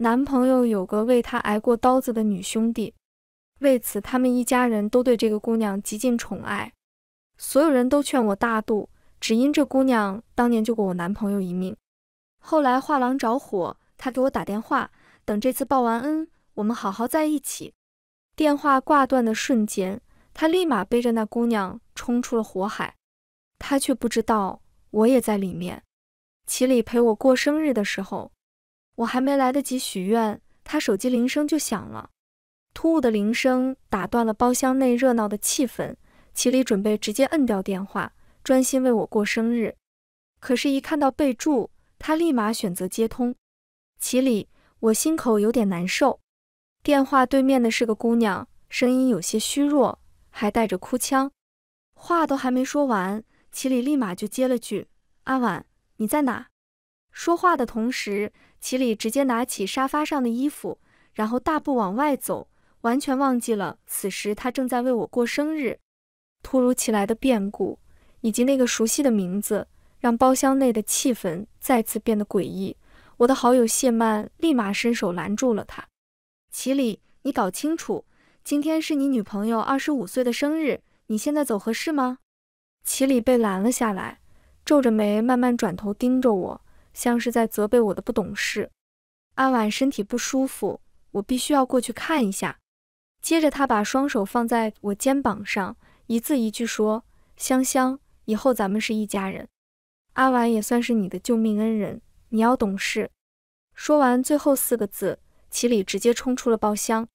男朋友有个为他挨过刀子的女兄弟，为此他们一家人都对这个姑娘极尽宠爱。所有人都劝我大度，只因这姑娘当年救过我男朋友一命。后来画廊着火，他给我打电话，等这次报完恩，我们好好在一起。电话挂断的瞬间，他立马背着那姑娘冲出了火海。他却不知道我也在里面。齐里陪我过生日的时候。我还没来得及许愿，他手机铃声就响了。突兀的铃声打断了包厢内热闹的气氛。齐里准备直接摁掉电话，专心为我过生日。可是，一看到备注，他立马选择接通。齐里，我心口有点难受。电话对面的是个姑娘，声音有些虚弱，还带着哭腔。话都还没说完，齐里立马就接了句：“阿婉，你在哪？”说话的同时，齐里直接拿起沙发上的衣服，然后大步往外走，完全忘记了此时他正在为我过生日。突如其来的变故以及那个熟悉的名字，让包厢内的气氛再次变得诡异。我的好友谢曼立马伸手拦住了他：“齐里，你搞清楚，今天是你女朋友二十五岁的生日，你现在走合适吗？”齐里被拦了下来，皱着眉，慢慢转头盯着我。像是在责备我的不懂事。阿婉身体不舒服，我必须要过去看一下。接着，他把双手放在我肩膀上，一字一句说：“香香，以后咱们是一家人。阿婉也算是你的救命恩人，你要懂事。”说完最后四个字，齐里直接冲出了包厢，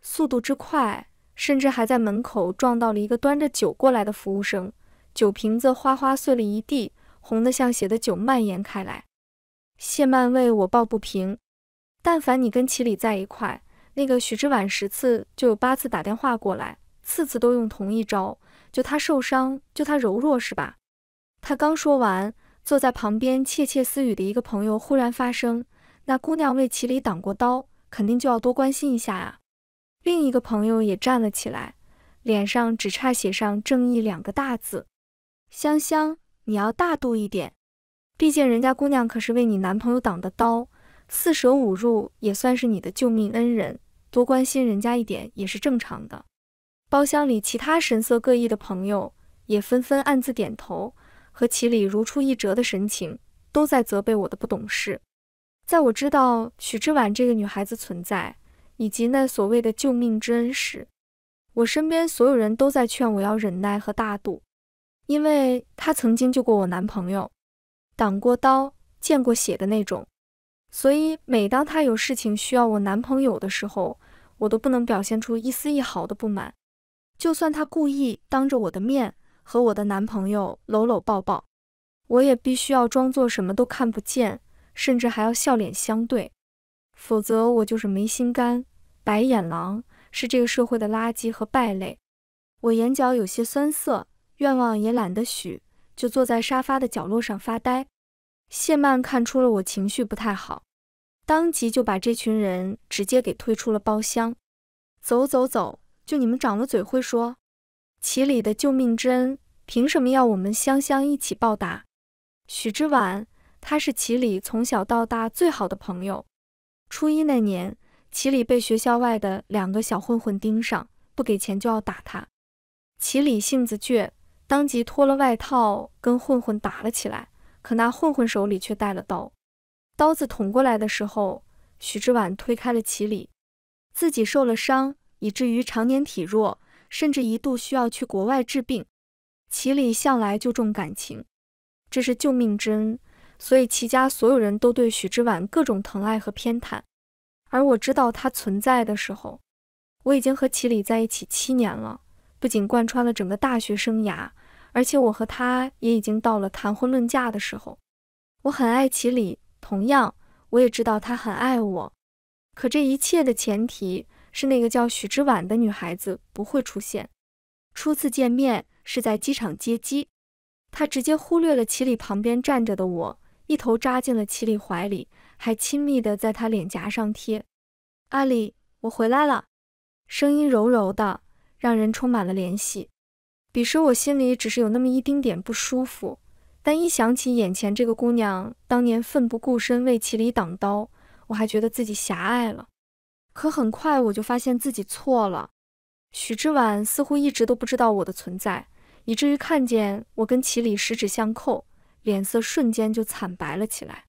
速度之快，甚至还在门口撞到了一个端着酒过来的服务生，酒瓶子哗哗碎了一地，红的像血的酒蔓延开来。谢曼为我抱不平，但凡你跟齐里在一块，那个许之晚十次就有八次打电话过来，次次都用同一招，就他受伤，就他柔弱，是吧？他刚说完，坐在旁边窃窃私语的一个朋友忽然发声：“那姑娘为齐里挡过刀，肯定就要多关心一下啊。”另一个朋友也站了起来，脸上只差写上正义两个大字。香香，你要大度一点。毕竟人家姑娘可是为你男朋友挡的刀，四舍五入也算是你的救命恩人，多关心人家一点也是正常的。包厢里其他神色各异的朋友也纷纷暗自点头，和齐礼如出一辙的神情，都在责备我的不懂事。在我知道许之婉这个女孩子存在，以及那所谓的救命之恩时，我身边所有人都在劝我要忍耐和大度，因为她曾经救过我男朋友。挡过刀、见过血的那种，所以每当他有事情需要我男朋友的时候，我都不能表现出一丝一毫的不满，就算他故意当着我的面和我的男朋友搂搂抱抱，我也必须要装作什么都看不见，甚至还要笑脸相对，否则我就是没心肝、白眼狼，是这个社会的垃圾和败类。我眼角有些酸涩，愿望也懒得许。就坐在沙发的角落上发呆。谢曼看出了我情绪不太好，当即就把这群人直接给推出了包厢。走走走，就你们长了嘴会说。齐里的救命之恩，凭什么要我们香香一起报答？许之晚，他是齐里从小到大最好的朋友。初一那年，齐里被学校外的两个小混混盯上，不给钱就要打他。齐里性子倔。当即脱了外套，跟混混打了起来。可那混混手里却带了刀，刀子捅过来的时候，许之晚推开了齐礼，自己受了伤，以至于常年体弱，甚至一度需要去国外治病。齐礼向来就重感情，这是救命之恩，所以齐家所有人都对许之晚各种疼爱和偏袒。而我知道他存在的时候，我已经和齐礼在一起七年了，不仅贯穿了整个大学生涯。而且我和他也已经到了谈婚论嫁的时候。我很爱齐礼，同样，我也知道他很爱我。可这一切的前提是那个叫许之晚的女孩子不会出现。初次见面是在机场接机，他直接忽略了齐礼旁边站着的我，一头扎进了齐礼怀里，还亲密地在他脸颊上贴。阿里，我回来了，声音柔柔的，让人充满了怜惜。彼时我心里只是有那么一丁点不舒服，但一想起眼前这个姑娘当年奋不顾身为齐礼挡刀，我还觉得自己狭隘了。可很快我就发现自己错了。许之晚似乎一直都不知道我的存在，以至于看见我跟齐礼十指相扣，脸色瞬间就惨白了起来。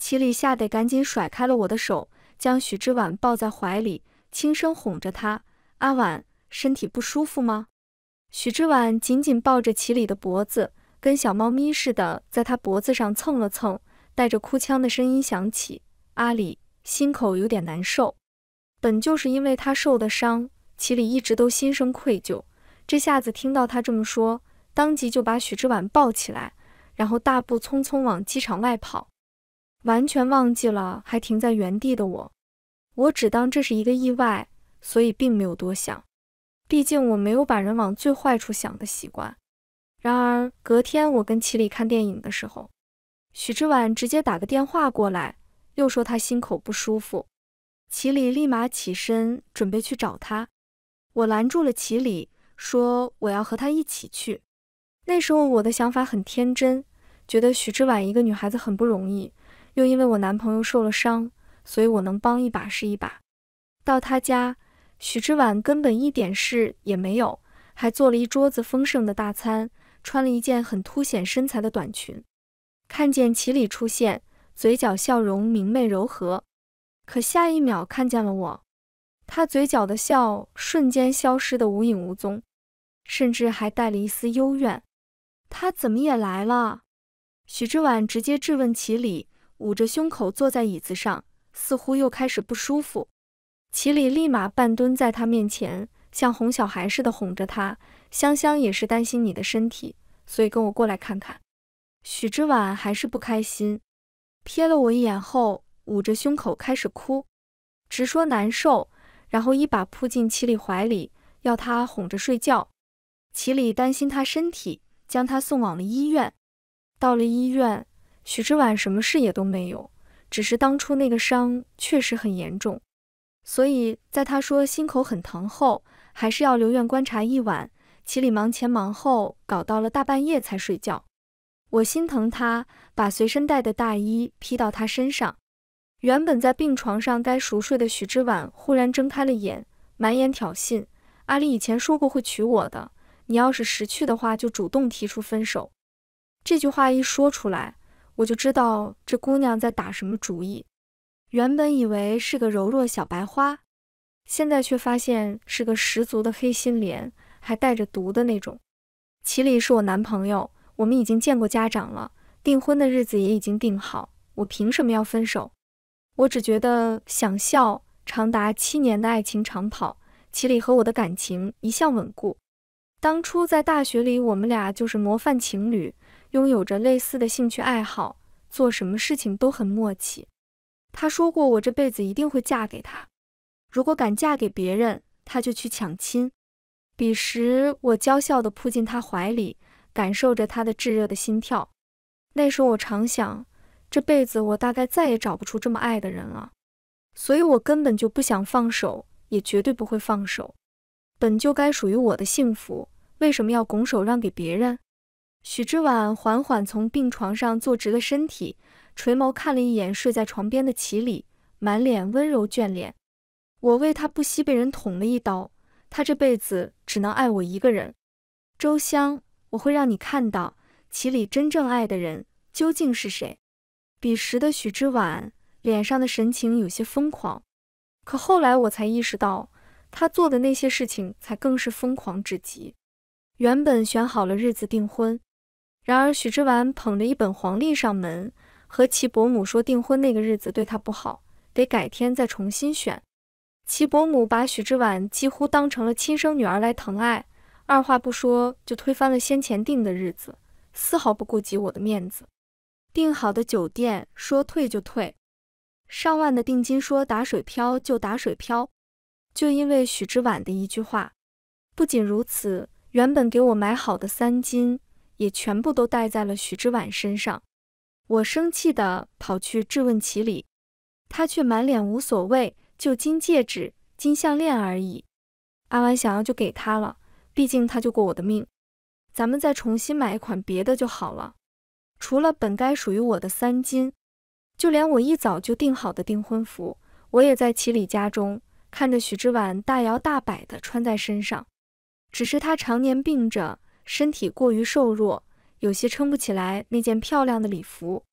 齐礼吓得赶紧甩开了我的手，将许之晚抱在怀里，轻声哄着她：“阿婉，身体不舒服吗？”许之晚紧紧抱着齐礼的脖子，跟小猫咪似的在他脖子上蹭了蹭，带着哭腔的声音响起：“阿里，心口有点难受。”本就是因为他受的伤，齐礼一直都心生愧疚。这下子听到他这么说，当即就把许之晚抱起来，然后大步匆匆往机场外跑，完全忘记了还停在原地的我。我只当这是一个意外，所以并没有多想。毕竟我没有把人往最坏处想的习惯。然而隔天我跟齐里看电影的时候，许之晚直接打个电话过来，又说他心口不舒服。齐里立马起身准备去找他，我拦住了齐里，说我要和他一起去。那时候我的想法很天真，觉得许之晚一个女孩子很不容易，又因为我男朋友受了伤，所以我能帮一把是一把。到他家。许之晚根本一点事也没有，还做了一桌子丰盛的大餐，穿了一件很凸显身材的短裙。看见齐礼出现，嘴角笑容明媚柔和。可下一秒看见了我，他嘴角的笑瞬间消失的无影无踪，甚至还带了一丝幽怨。他怎么也来了？许之晚直接质问齐礼，捂着胸口坐在椅子上，似乎又开始不舒服。齐里立马半蹲在他面前，像哄小孩似的哄着他。香香也是担心你的身体，所以跟我过来看看。许之晚还是不开心，瞥了我一眼后，捂着胸口开始哭，直说难受，然后一把扑进齐里怀里，要他哄着睡觉。齐里担心他身体，将他送往了医院。到了医院，许之晚什么事也都没有，只是当初那个伤确实很严重。所以在他说心口很疼后，还是要留院观察一晚。齐里忙前忙后，搞到了大半夜才睡觉。我心疼他，把随身带的大衣披到他身上。原本在病床上该熟睡的许之婉忽然睁开了眼，满眼挑衅：“阿里以前说过会娶我的，你要是识趣的话，就主动提出分手。”这句话一说出来，我就知道这姑娘在打什么主意。原本以为是个柔弱小白花，现在却发现是个十足的黑心莲，还带着毒的那种。齐礼是我男朋友，我们已经见过家长了，订婚的日子也已经定好，我凭什么要分手？我只觉得想笑。长达七年的爱情长跑，齐礼和我的感情一向稳固。当初在大学里，我们俩就是模范情侣，拥有着类似的兴趣爱好，做什么事情都很默契。他说过，我这辈子一定会嫁给他。如果敢嫁给别人，他就去抢亲。彼时，我娇笑地扑进他怀里，感受着他的炙热的心跳。那时候，我常想，这辈子我大概再也找不出这么爱的人了。所以我根本就不想放手，也绝对不会放手。本就该属于我的幸福，为什么要拱手让给别人？许之晚缓缓从病床上坐直了身体。垂眸看了一眼睡在床边的齐礼，满脸温柔眷恋。我为他不惜被人捅了一刀，他这辈子只能爱我一个人。周湘，我会让你看到齐礼真正爱的人究竟是谁。彼时的许之晚脸上的神情有些疯狂，可后来我才意识到，他做的那些事情才更是疯狂至极。原本选好了日子订婚，然而许之晚捧着一本黄历上门。和齐伯母说订婚那个日子对她不好，得改天再重新选。齐伯母把许之晚几乎当成了亲生女儿来疼爱，二话不说就推翻了先前定的日子，丝毫不顾及我的面子。订好的酒店说退就退，上万的定金说打水漂就打水漂。就因为许之晚的一句话，不仅如此，原本给我买好的三金也全部都戴在了许之晚身上。我生气地跑去质问齐礼，他却满脸无所谓，就金戒指、金项链而已。阿婉想要就给他了，毕竟他救过我的命。咱们再重新买一款别的就好了。除了本该属于我的三金，就连我一早就定好的订婚服，我也在齐礼家中看着许之婉大摇大摆地穿在身上。只是他常年病着，身体过于瘦弱。有些撑不起来，那件漂亮的礼服。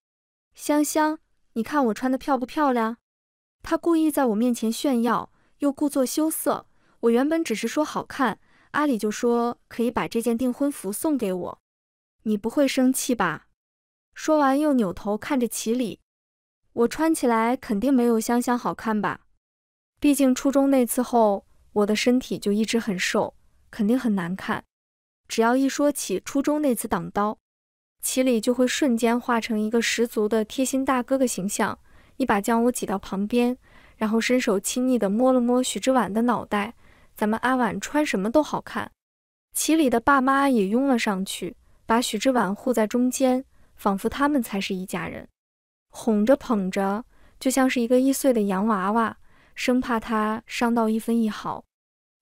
香香，你看我穿的漂不漂亮？她故意在我面前炫耀，又故作羞涩。我原本只是说好看，阿里就说可以把这件订婚服送给我。你不会生气吧？说完又扭头看着齐里。我穿起来肯定没有香香好看吧？毕竟初中那次后，我的身体就一直很瘦，肯定很难看。只要一说起初中那次挡刀，祁礼就会瞬间化成一个十足的贴心大哥哥形象，一把将我挤到旁边，然后伸手亲昵地摸了摸许之婉的脑袋。咱们阿婉穿什么都好看，祁礼的爸妈也拥了上去，把许之婉护在中间，仿佛他们才是一家人，哄着捧着，就像是一个易碎的洋娃娃，生怕他伤到一分一毫。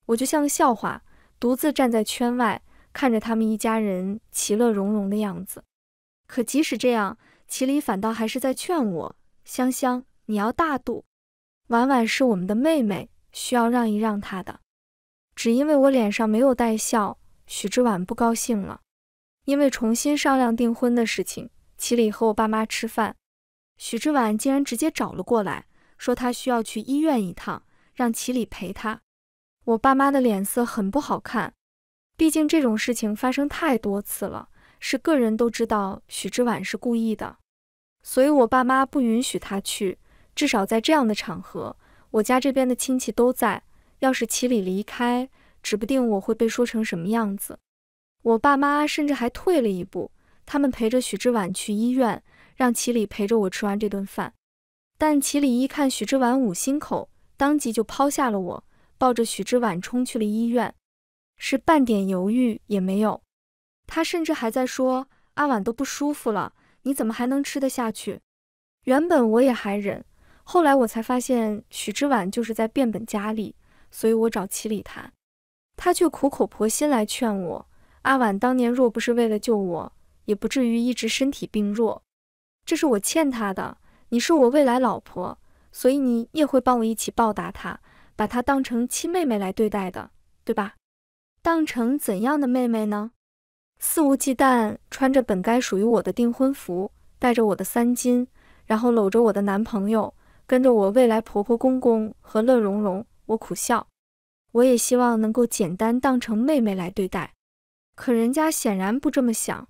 我就像个笑话，独自站在圈外。看着他们一家人其乐融融的样子，可即使这样，齐礼反倒还是在劝我：“香香，你要大度，婉婉是我们的妹妹，需要让一让她的。”只因为我脸上没有带笑，许之婉不高兴了。因为重新商量订婚的事情，齐礼和我爸妈吃饭，许之婉竟然直接找了过来，说他需要去医院一趟，让齐礼陪他。我爸妈的脸色很不好看。毕竟这种事情发生太多次了，是个人都知道许之晚是故意的，所以我爸妈不允许他去。至少在这样的场合，我家这边的亲戚都在。要是齐礼离开，指不定我会被说成什么样子。我爸妈甚至还退了一步，他们陪着许之晚去医院，让齐礼陪着我吃完这顿饭。但齐礼一看许之晚捂心口，当即就抛下了我，抱着许之晚冲去了医院。是半点犹豫也没有，他甚至还在说：“阿婉都不舒服了，你怎么还能吃得下去？”原本我也还忍，后来我才发现许之婉就是在变本加厉，所以我找七里谈，他却苦口婆心来劝我：“阿婉当年若不是为了救我，也不至于一直身体病弱，这是我欠他的。你是我未来老婆，所以你也会帮我一起报答他，把他当成亲妹妹来对待的，对吧？”当成怎样的妹妹呢？肆无忌惮穿着本该属于我的订婚服，带着我的三金，然后搂着我的男朋友，跟着我未来婆婆公公和乐融融。我苦笑，我也希望能够简单当成妹妹来对待，可人家显然不这么想。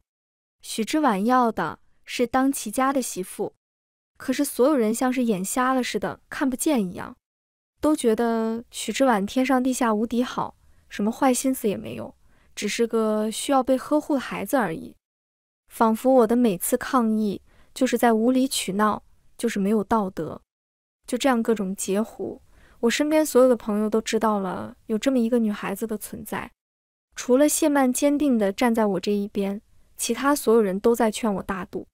许之婉要的是当齐家的媳妇，可是所有人像是眼瞎了似的看不见一样，都觉得许之婉天上地下无敌好。什么坏心思也没有，只是个需要被呵护的孩子而已。仿佛我的每次抗议就是在无理取闹，就是没有道德。就这样各种截胡，我身边所有的朋友都知道了有这么一个女孩子的存在。除了谢曼坚定地站在我这一边，其他所有人都在劝我大度，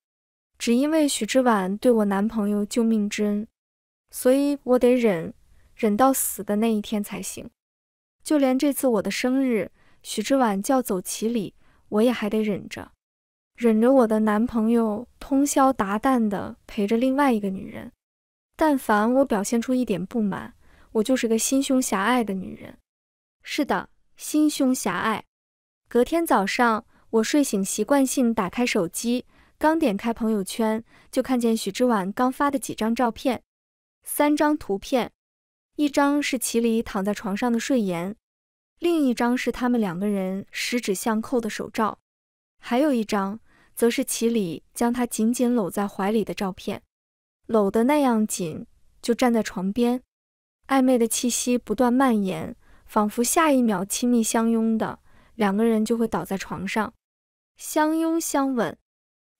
只因为许之晚对我男朋友救命之恩，所以我得忍，忍到死的那一天才行。就连这次我的生日，许之晚叫走齐礼，我也还得忍着，忍着我的男朋友通宵达旦的陪着另外一个女人。但凡我表现出一点不满，我就是个心胸狭隘的女人。是的，心胸狭隘。隔天早上，我睡醒，习惯性打开手机，刚点开朋友圈，就看见许之晚刚发的几张照片，三张图片，一张是齐礼躺在床上的睡颜。另一张是他们两个人十指相扣的手照，还有一张则是齐里将他紧紧搂在怀里的照片，搂得那样紧，就站在床边，暧昧的气息不断蔓延，仿佛下一秒亲密相拥的两个人就会倒在床上相拥相吻。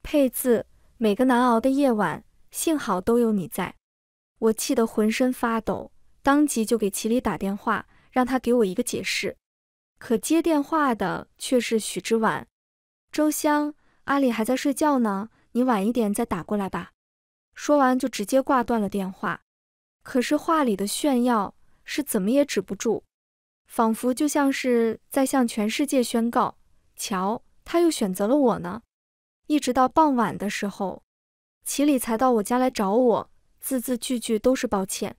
配字：每个难熬的夜晚，幸好都有你在。我气得浑身发抖，当即就给齐里打电话。让他给我一个解释，可接电话的却是许之晚。周湘，阿里还在睡觉呢，你晚一点再打过来吧。说完就直接挂断了电话。可是话里的炫耀是怎么也止不住，仿佛就像是在向全世界宣告：瞧，他又选择了我呢。一直到傍晚的时候，齐里才到我家来找我，字字句句都是抱歉。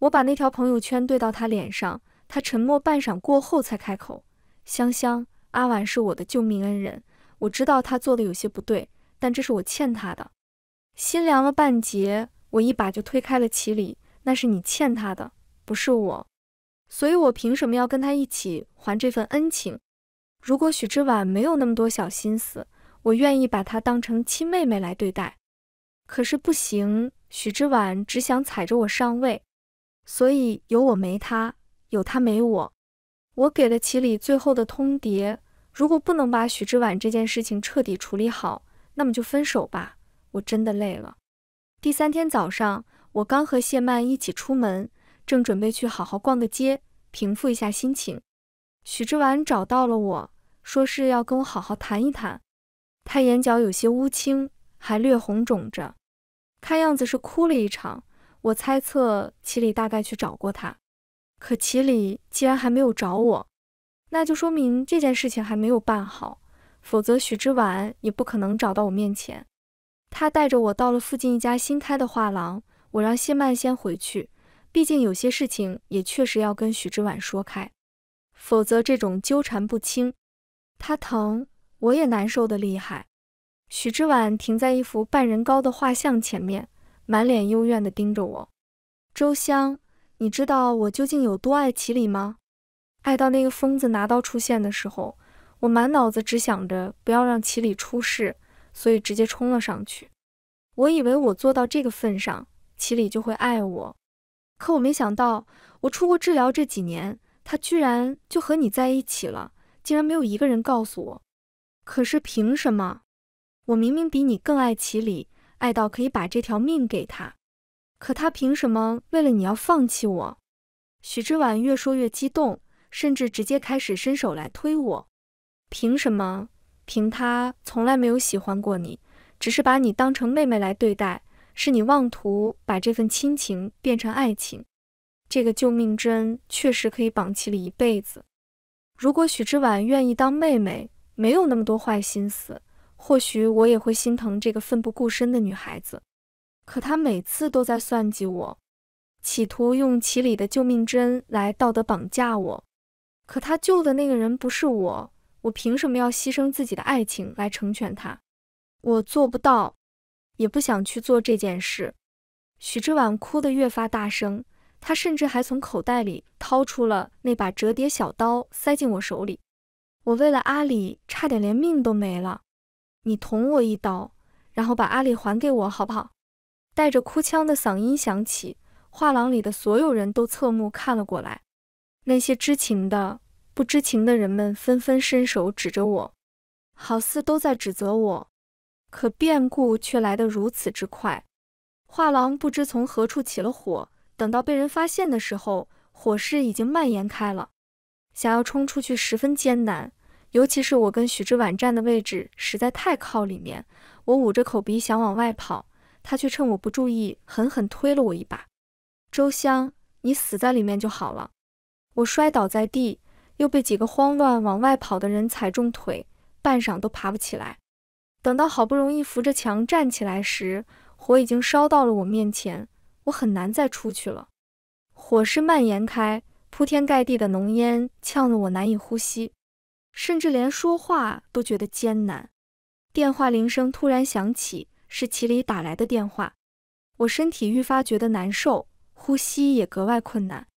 我把那条朋友圈对到他脸上。他沉默半晌过后才开口：“香香，阿婉是我的救命恩人，我知道他做的有些不对，但这是我欠他的。”心凉了半截，我一把就推开了齐礼：“那是你欠他的，不是我，所以我凭什么要跟他一起还这份恩情？如果许之婉没有那么多小心思，我愿意把她当成亲妹妹来对待。可是不行，许之婉只想踩着我上位，所以有我没他。”有他没我，我给了齐礼最后的通牒，如果不能把许之晚这件事情彻底处理好，那么就分手吧。我真的累了。第三天早上，我刚和谢曼一起出门，正准备去好好逛个街，平复一下心情。许之晚找到了我，说是要跟我好好谈一谈。他眼角有些乌青，还略红肿着，看样子是哭了一场。我猜测齐礼大概去找过他。可齐里既然还没有找我，那就说明这件事情还没有办好，否则许之晚也不可能找到我面前。他带着我到了附近一家新开的画廊，我让谢曼先回去，毕竟有些事情也确实要跟许之晚说开，否则这种纠缠不清，他疼我也难受的厉害。许之晚停在一幅半人高的画像前面，满脸幽怨地盯着我，周湘。你知道我究竟有多爱齐里吗？爱到那个疯子拿刀出现的时候，我满脑子只想着不要让齐里出事，所以直接冲了上去。我以为我做到这个份上，齐里就会爱我。可我没想到，我出国治疗这几年，他居然就和你在一起了，竟然没有一个人告诉我。可是凭什么？我明明比你更爱齐里，爱到可以把这条命给他。可他凭什么为了你要放弃我？许之晚越说越激动，甚至直接开始伸手来推我。凭什么？凭他从来没有喜欢过你，只是把你当成妹妹来对待。是你妄图把这份亲情变成爱情。这个救命之恩确实可以绑起了一辈子。如果许之晚愿意当妹妹，没有那么多坏心思，或许我也会心疼这个奋不顾身的女孩子。可他每次都在算计我，企图用齐里的救命针来道德绑架我。可他救的那个人不是我，我凭什么要牺牲自己的爱情来成全他？我做不到，也不想去做这件事。许之晚哭得越发大声，他甚至还从口袋里掏出了那把折叠小刀，塞进我手里。我为了阿里差点连命都没了，你捅我一刀，然后把阿里还给我，好不好？带着哭腔的嗓音响起，画廊里的所有人都侧目看了过来。那些知情的、不知情的人们纷纷伸手指着我，好似都在指责我。可变故却来得如此之快，画廊不知从何处起了火，等到被人发现的时候，火势已经蔓延开了。想要冲出去十分艰难，尤其是我跟许之晚站的位置实在太靠里面，我捂着口鼻想往外跑。他却趁我不注意，狠狠推了我一把。周湘，你死在里面就好了。我摔倒在地，又被几个慌乱往外跑的人踩中腿，半晌都爬不起来。等到好不容易扶着墙站起来时，火已经烧到了我面前，我很难再出去了。火势蔓延开，铺天盖地的浓烟呛得我难以呼吸，甚至连说话都觉得艰难。电话铃声突然响起。是齐里打来的电话，我身体愈发觉得难受，呼吸也格外困难。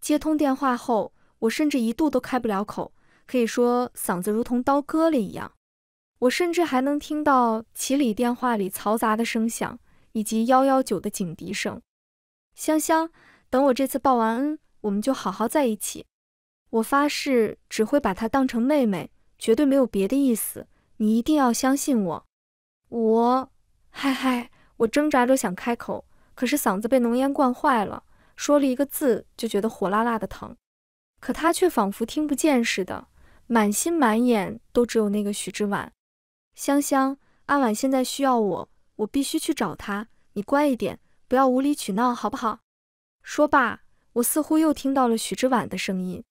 接通电话后，我甚至一度都开不了口，可以说嗓子如同刀割了一样。我甚至还能听到齐里电话里嘈杂的声响以及幺幺九的警笛声。香香，等我这次报完恩，我们就好好在一起。我发誓，只会把她当成妹妹，绝对没有别的意思。你一定要相信我。我。嗨嗨，我挣扎着想开口，可是嗓子被浓烟灌坏了，说了一个字就觉得火辣辣的疼。可他却仿佛听不见似的，满心满眼都只有那个许之晚。香香，阿婉现在需要我，我必须去找他。你乖一点，不要无理取闹，好不好？说罢，我似乎又听到了许之晚的声音，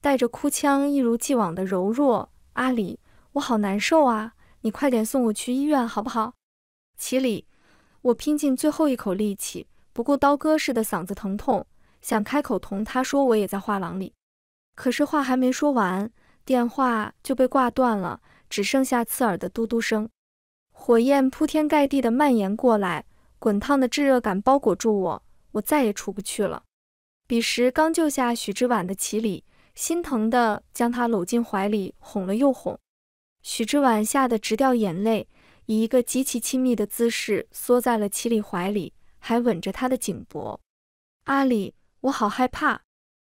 带着哭腔，一如既往的柔弱。阿离，我好难受啊，你快点送我去医院好不好？齐礼，我拼尽最后一口力气，不顾刀割似的嗓子疼痛，想开口同他说我也在画廊里，可是话还没说完，电话就被挂断了，只剩下刺耳的嘟嘟声。火焰铺天盖地的蔓延过来，滚烫的炙热感包裹住我，我再也出不去了。彼时刚救下许之晚的齐礼，心疼地将他搂进怀里，哄了又哄。许之晚吓得直掉眼泪。以一个极其亲密的姿势缩在了齐里怀里，还吻着他的颈脖。阿里，我好害怕，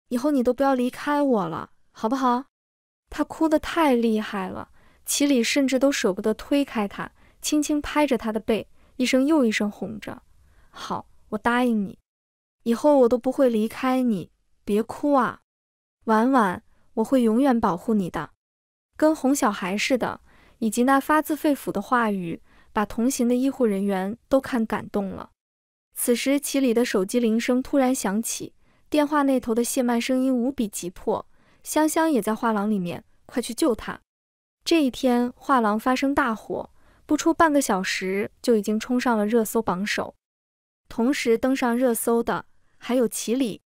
以后你都不要离开我了，好不好？他哭得太厉害了，齐里甚至都舍不得推开他，轻轻拍着他的背，一声又一声哄着。好，我答应你，以后我都不会离开你，别哭啊，婉婉，我会永远保护你的，跟哄小孩似的。以及那发自肺腑的话语，把同行的医护人员都看感动了。此时，齐里的手机铃声突然响起，电话那头的谢曼声音无比急迫：“香香也在画廊里面，快去救她！”这一天，画廊发生大火，不出半个小时就已经冲上了热搜榜首。同时登上热搜的还有齐里。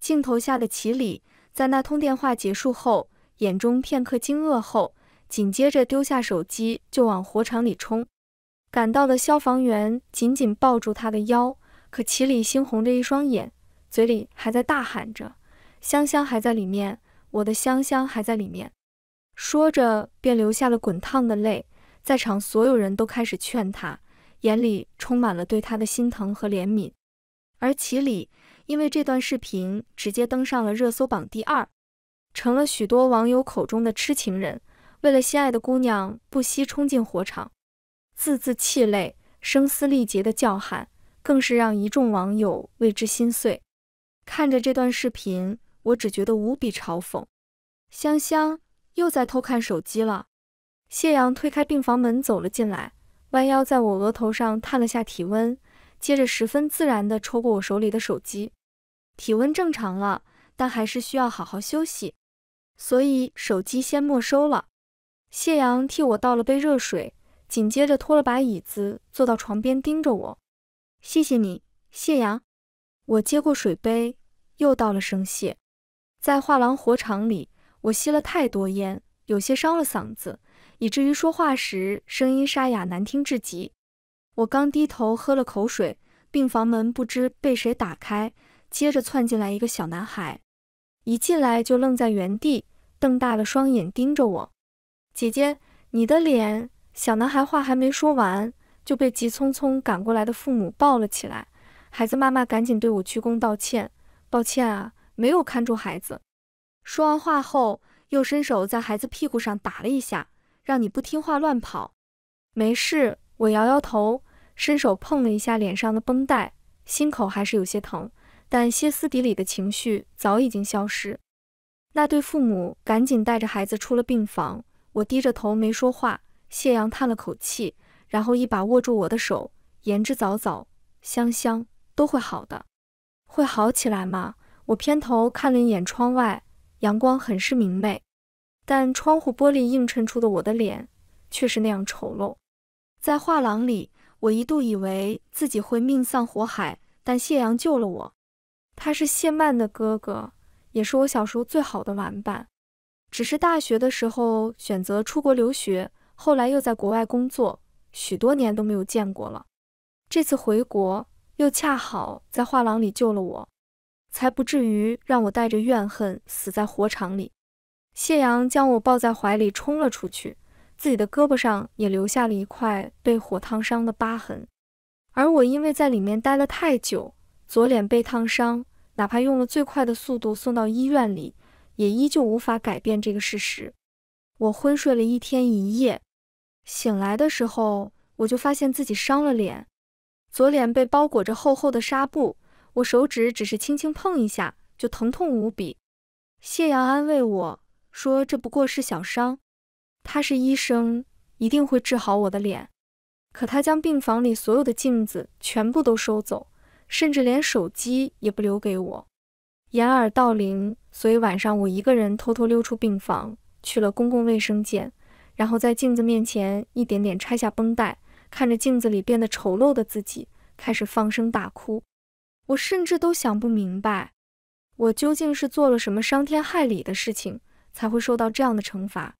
镜头下的齐里，在那通电话结束后，眼中片刻惊愕后。紧接着丢下手机就往火场里冲，赶到的消防员紧紧抱住他的腰，可齐里星红着一双眼，嘴里还在大喊着：“香香还在里面，我的香香还在里面。”说着便流下了滚烫的泪。在场所有人都开始劝他，眼里充满了对他的心疼和怜悯。而齐里因为这段视频直接登上了热搜榜第二，成了许多网友口中的痴情人。为了心爱的姑娘，不惜冲进火场，字字泣泪、声嘶力竭的叫喊，更是让一众网友为之心碎。看着这段视频，我只觉得无比嘲讽。香香又在偷看手机了。谢阳推开病房门走了进来，弯腰在我额头上探了下体温，接着十分自然地抽过我手里的手机。体温正常了，但还是需要好好休息，所以手机先没收了。谢阳替我倒了杯热水，紧接着拖了把椅子坐到床边盯着我。谢谢你，谢阳。我接过水杯，又道了声谢。在画廊火场里，我吸了太多烟，有些伤了嗓子，以至于说话时声音沙哑难听至极。我刚低头喝了口水，病房门不知被谁打开，接着窜进来一个小男孩，一进来就愣在原地，瞪大了双眼盯着我。姐姐，你的脸！小男孩话还没说完，就被急匆匆赶过来的父母抱了起来。孩子妈妈赶紧对我鞠躬道歉：“抱歉啊，没有看住孩子。”说完话后，又伸手在孩子屁股上打了一下，让你不听话乱跑。没事，我摇摇头，伸手碰了一下脸上的绷带，心口还是有些疼，但歇斯底里的情绪早已经消失。那对父母赶紧带着孩子出了病房。我低着头没说话，谢阳叹了口气，然后一把握住我的手，言之凿凿：“香香都会好的，会好起来吗？我偏头看了一眼窗外，阳光很是明媚，但窗户玻璃映衬出的我的脸却是那样丑陋。在画廊里，我一度以为自己会命丧火海，但谢阳救了我。他是谢曼的哥哥，也是我小时候最好的玩伴。只是大学的时候选择出国留学，后来又在国外工作，许多年都没有见过了。这次回国，又恰好在画廊里救了我，才不至于让我带着怨恨死在火场里。谢阳将我抱在怀里冲了出去，自己的胳膊上也留下了一块被火烫伤的疤痕。而我因为在里面待了太久，左脸被烫伤，哪怕用了最快的速度送到医院里。也依旧无法改变这个事实。我昏睡了一天一夜，醒来的时候，我就发现自己伤了脸，左脸被包裹着厚厚的纱布，我手指只是轻轻碰一下，就疼痛无比。谢阳安慰我说，这不过是小伤，他是医生，一定会治好我的脸。可他将病房里所有的镜子全部都收走，甚至连手机也不留给我。掩耳盗铃，所以晚上我一个人偷偷溜出病房，去了公共卫生间，然后在镜子面前一点点拆下绷带，看着镜子里变得丑陋的自己，开始放声大哭。我甚至都想不明白，我究竟是做了什么伤天害理的事情，才会受到这样的惩罚。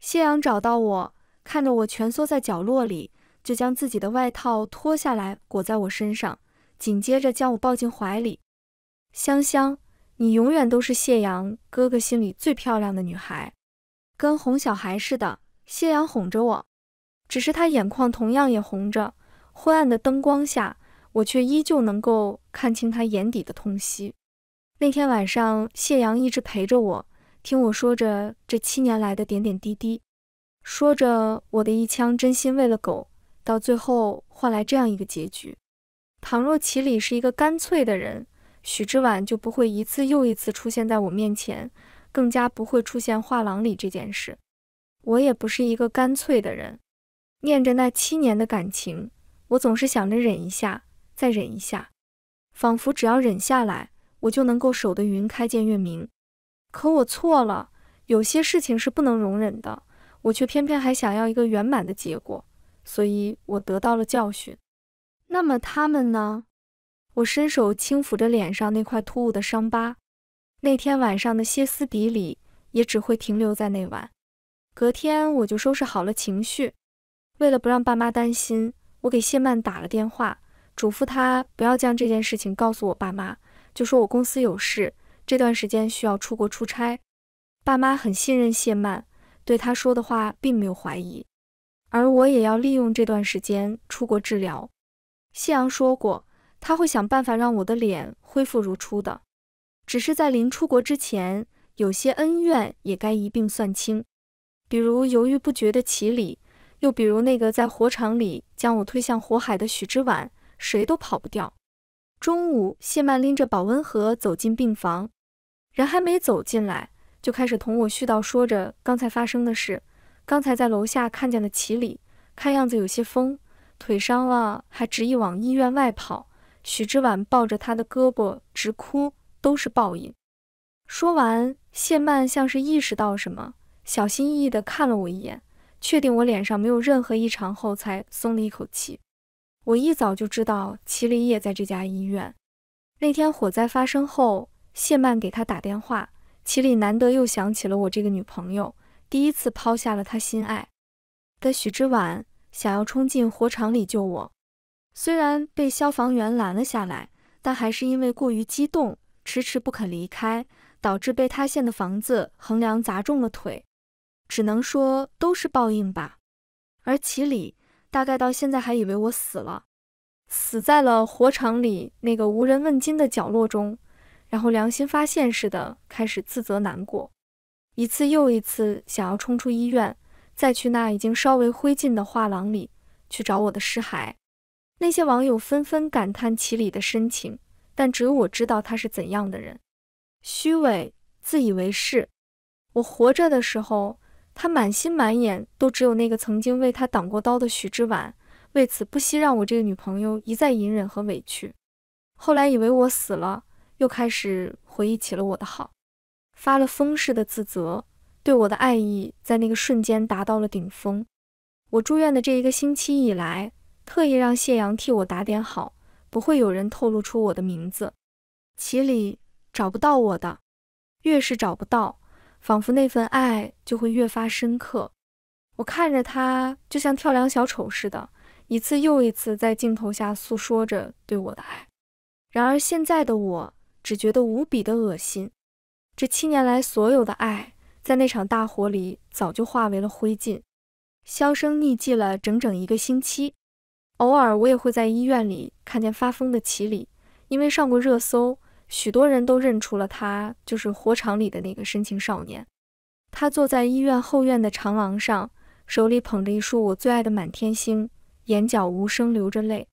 谢阳找到我，看着我蜷缩在角落里，就将自己的外套脱下来裹在我身上，紧接着将我抱进怀里，香香。你永远都是谢阳哥哥心里最漂亮的女孩，跟哄小孩似的。谢阳哄着我，只是他眼眶同样也红着。昏暗的灯光下，我却依旧能够看清他眼底的痛惜。那天晚上，谢阳一直陪着我，听我说着这七年来的点点滴滴，说着我的一腔真心喂了狗，到最后换来这样一个结局。倘若齐礼是一个干脆的人。许之晚就不会一次又一次出现在我面前，更加不会出现画廊里这件事。我也不是一个干脆的人，念着那七年的感情，我总是想着忍一下，再忍一下，仿佛只要忍下来，我就能够守得云开见月明。可我错了，有些事情是不能容忍的，我却偏偏还想要一个圆满的结果，所以我得到了教训。那么他们呢？我伸手轻抚着脸上那块突兀的伤疤，那天晚上的歇斯底里也只会停留在那晚。隔天我就收拾好了情绪，为了不让爸妈担心，我给谢曼打了电话，嘱咐他不要将这件事情告诉我爸妈，就说我公司有事，这段时间需要出国出差。爸妈很信任谢曼，对他说的话并没有怀疑，而我也要利用这段时间出国治疗。夕阳说过。他会想办法让我的脸恢复如初的，只是在临出国之前，有些恩怨也该一并算清，比如犹豫不决的齐礼，又比如那个在火场里将我推向火海的许之晚，谁都跑不掉。中午，谢曼拎着保温盒走进病房，人还没走进来，就开始同我絮叨，说着刚才发生的事，刚才在楼下看见的齐礼，看样子有些疯，腿伤了还执意往医院外跑。许之晚抱着他的胳膊直哭，都是报应。说完，谢曼像是意识到什么，小心翼翼地看了我一眼，确定我脸上没有任何异常后，才松了一口气。我一早就知道齐立也在这家医院。那天火灾发生后，谢曼给他打电话，齐里难得又想起了我这个女朋友，第一次抛下了他心爱的许之晚，想要冲进火场里救我。虽然被消防员拦了下来，但还是因为过于激动，迟迟不肯离开，导致被塌陷的房子横梁砸中了腿。只能说都是报应吧。而齐礼大概到现在还以为我死了，死在了火场里那个无人问津的角落中，然后良心发现似的开始自责难过，一次又一次想要冲出医院，再去那已经烧为灰烬的画廊里去找我的尸骸。那些网友纷纷感叹其里的深情，但只有我知道他是怎样的人：虚伪、自以为是。我活着的时候，他满心满眼都只有那个曾经为他挡过刀的许之晚，为此不惜让我这个女朋友一再隐忍和委屈。后来以为我死了，又开始回忆起了我的好，发了疯似的自责，对我的爱意在那个瞬间达到了顶峰。我住院的这一个星期以来。特意让谢阳替我打点好，不会有人透露出我的名字。齐里找不到我的，越是找不到，仿佛那份爱就会越发深刻。我看着他，就像跳梁小丑似的，一次又一次在镜头下诉说着对我的爱。然而现在的我，只觉得无比的恶心。这七年来所有的爱，在那场大火里早就化为了灰烬，销声匿迹了整整一个星期。偶尔，我也会在医院里看见发疯的齐里，因为上过热搜，许多人都认出了他，就是火场里的那个深情少年。他坐在医院后院的长廊上，手里捧着一束我最爱的满天星，眼角无声流着泪，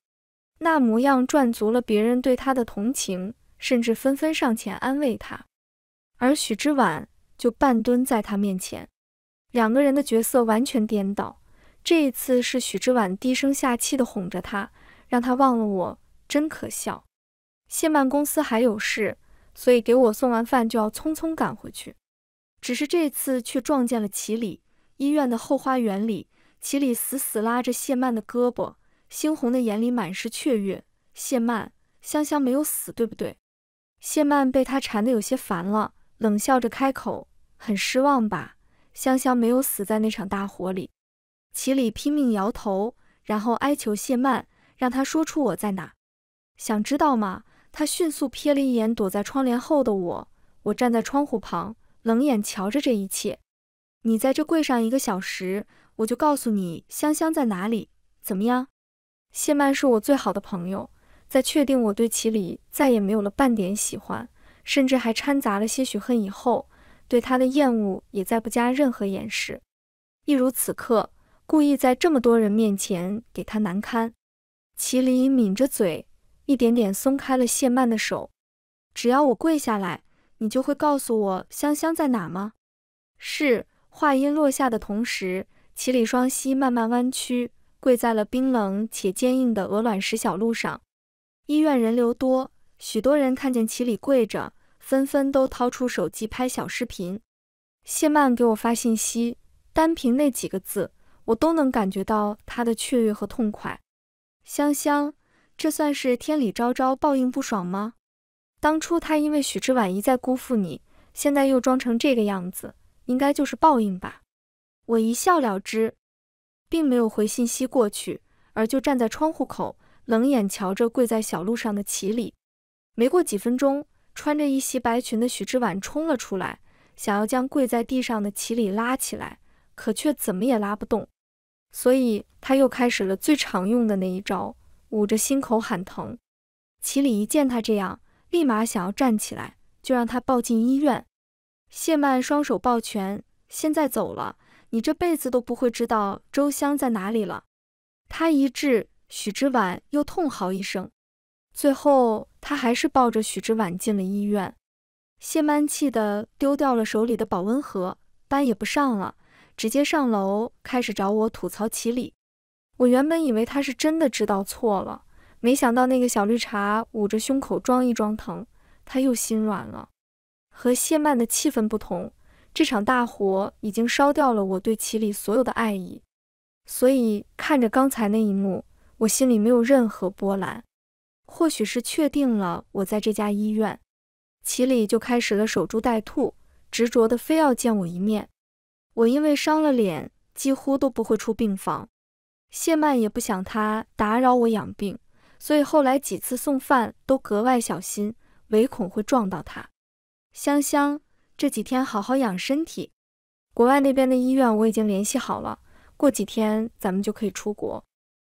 那模样赚足了别人对他的同情，甚至纷纷上前安慰他。而许之晚就半蹲在他面前，两个人的角色完全颠倒。这一次是许之晚低声下气的哄着他，让他忘了我，真可笑。谢曼公司还有事，所以给我送完饭就要匆匆赶回去。只是这次却撞见了齐礼。医院的后花园里，齐礼死死拉着谢曼的胳膊，猩红的眼里满是雀跃。谢曼，香香没有死，对不对？谢曼被他缠得有些烦了，冷笑着开口：“很失望吧？香香没有死在那场大火里。”齐里拼命摇头，然后哀求谢曼，让他说出我在哪。想知道吗？他迅速瞥了一眼躲在窗帘后的我。我站在窗户旁，冷眼瞧着这一切。你在这跪上一个小时，我就告诉你香香在哪里。怎么样？谢曼是我最好的朋友，在确定我对齐里再也没有了半点喜欢，甚至还掺杂了些许恨以后，对他的厌恶也再不加任何掩饰，亦如此刻。故意在这么多人面前给他难堪，齐礼抿着嘴，一点点松开了谢曼的手。只要我跪下来，你就会告诉我香香在哪吗？是。话音落下的同时，齐礼双膝慢慢弯曲，跪在了冰冷且坚硬的鹅卵石小路上。医院人流多，许多人看见齐礼跪着，纷纷都掏出手机拍小视频。谢曼给我发信息，单凭那几个字。我都能感觉到他的雀跃和痛快，香香，这算是天理昭昭，报应不爽吗？当初他因为许之晚一再辜负你，现在又装成这个样子，应该就是报应吧？我一笑了之，并没有回信息过去，而就站在窗户口，冷眼瞧着跪在小路上的齐礼。没过几分钟，穿着一袭白裙的许之晚冲了出来，想要将跪在地上的齐礼拉起来。可却怎么也拉不动，所以他又开始了最常用的那一招，捂着心口喊疼。齐礼一见他这样，立马想要站起来，就让他抱进医院。谢曼双手抱拳，现在走了，你这辈子都不会知道周香在哪里了。他一滞，许之晚又痛嚎一声，最后他还是抱着许之晚进了医院。谢曼气得丢掉了手里的保温盒，班也不上了。直接上楼开始找我吐槽齐理。我原本以为他是真的知道错了，没想到那个小绿茶捂着胸口装一装疼，他又心软了。和谢曼的气氛不同，这场大火已经烧掉了我对齐里所有的爱意，所以看着刚才那一幕，我心里没有任何波澜。或许是确定了我在这家医院，齐里就开始了守株待兔，执着的非要见我一面。我因为伤了脸，几乎都不会出病房。谢曼也不想他打扰我养病，所以后来几次送饭都格外小心，唯恐会撞到他。香香，这几天好好养身体。国外那边的医院我已经联系好了，过几天咱们就可以出国。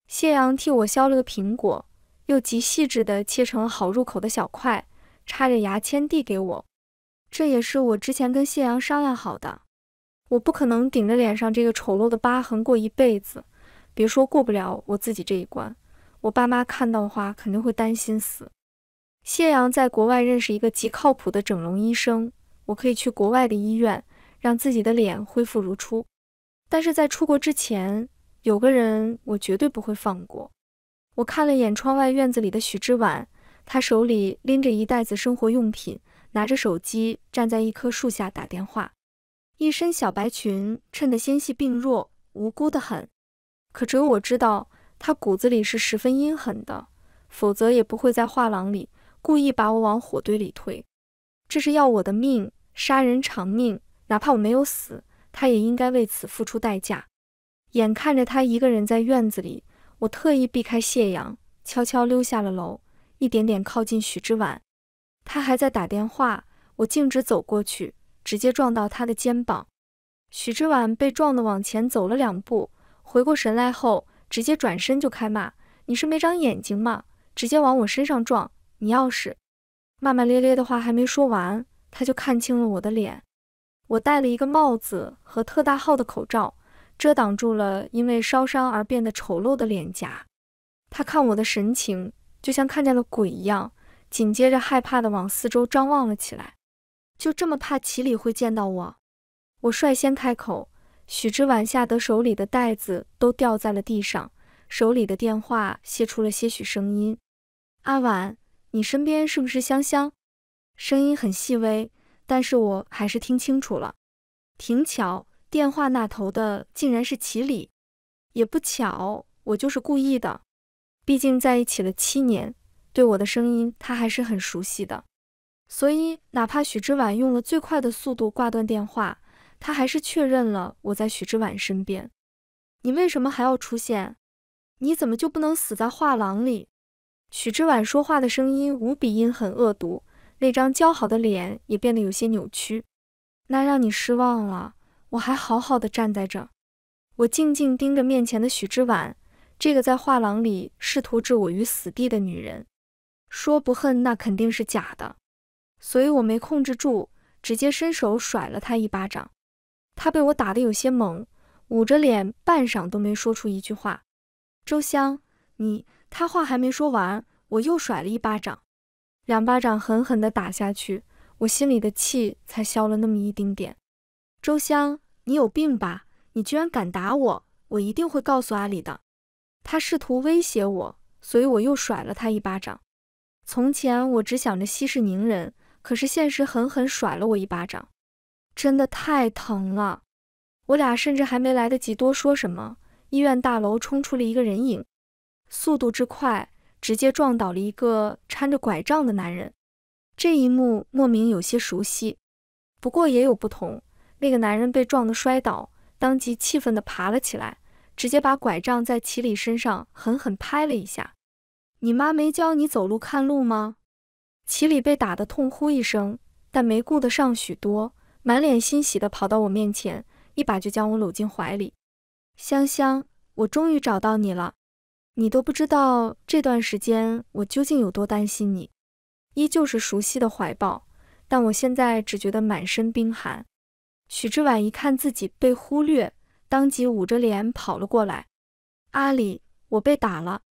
谢阳替我削了个苹果，又极细致地切成了好入口的小块，插着牙签递给我。这也是我之前跟谢阳商量好的。我不可能顶着脸上这个丑陋的疤痕过一辈子，别说过不了我自己这一关，我爸妈看到的话肯定会担心死。谢阳在国外认识一个极靠谱的整容医生，我可以去国外的医院让自己的脸恢复如初。但是在出国之前，有个人我绝对不会放过。我看了眼窗外院子里的许知晚，他手里拎着一袋子生活用品，拿着手机站在一棵树下打电话。一身小白裙衬得纤细病弱，无辜的很。可只有我知道，他骨子里是十分阴狠的，否则也不会在画廊里故意把我往火堆里推。这是要我的命，杀人偿命，哪怕我没有死，他也应该为此付出代价。眼看着他一个人在院子里，我特意避开谢阳，悄悄溜下了楼，一点点靠近许之晚。他还在打电话，我径直走过去。直接撞到他的肩膀，许之晚被撞得往前走了两步，回过神来后，直接转身就开骂：“你是没长眼睛吗？直接往我身上撞！你要是……”骂骂咧咧的话还没说完，他就看清了我的脸，我戴了一个帽子和特大号的口罩，遮挡住了因为烧伤而变得丑陋的脸颊。他看我的神情，就像看见了鬼一样，紧接着害怕的往四周张望了起来。就这么怕齐礼会见到我？我率先开口，许之晚吓得手里的袋子都掉在了地上，手里的电话泄出了些许声音。阿婉，你身边是不是香香？声音很细微，但是我还是听清楚了。挺巧，电话那头的竟然是齐礼，也不巧，我就是故意的。毕竟在一起了七年，对我的声音他还是很熟悉的。所以，哪怕许之晚用了最快的速度挂断电话，他还是确认了我在许之晚身边。你为什么还要出现？你怎么就不能死在画廊里？许之晚说话的声音无比阴狠恶毒，那张姣好的脸也变得有些扭曲。那让你失望了，我还好好的站在这。我静静盯着面前的许之晚，这个在画廊里试图置我于死地的女人，说不恨那肯定是假的。所以我没控制住，直接伸手甩了他一巴掌，他被我打得有些懵，捂着脸，半晌都没说出一句话。周香，你……他话还没说完，我又甩了一巴掌，两巴掌狠狠地打下去，我心里的气才消了那么一丁点。周香，你有病吧？你居然敢打我，我一定会告诉阿里的。他试图威胁我，所以我又甩了他一巴掌。从前我只想着息事宁人。可是现实狠狠甩了我一巴掌，真的太疼了。我俩甚至还没来得及多说什么，医院大楼冲出了一个人影，速度之快，直接撞倒了一个搀着拐杖的男人。这一幕莫名有些熟悉，不过也有不同。那个男人被撞得摔倒，当即气愤地爬了起来，直接把拐杖在齐礼身上狠狠拍了一下：“你妈没教你走路看路吗？”齐里被打得痛呼一声，但没顾得上许多，满脸欣喜地跑到我面前，一把就将我搂进怀里。香香，我终于找到你了！你都不知道这段时间我究竟有多担心你。依旧是熟悉的怀抱，但我现在只觉得满身冰寒。许之晚一看自己被忽略，当即捂着脸跑了过来。阿里，我被打了，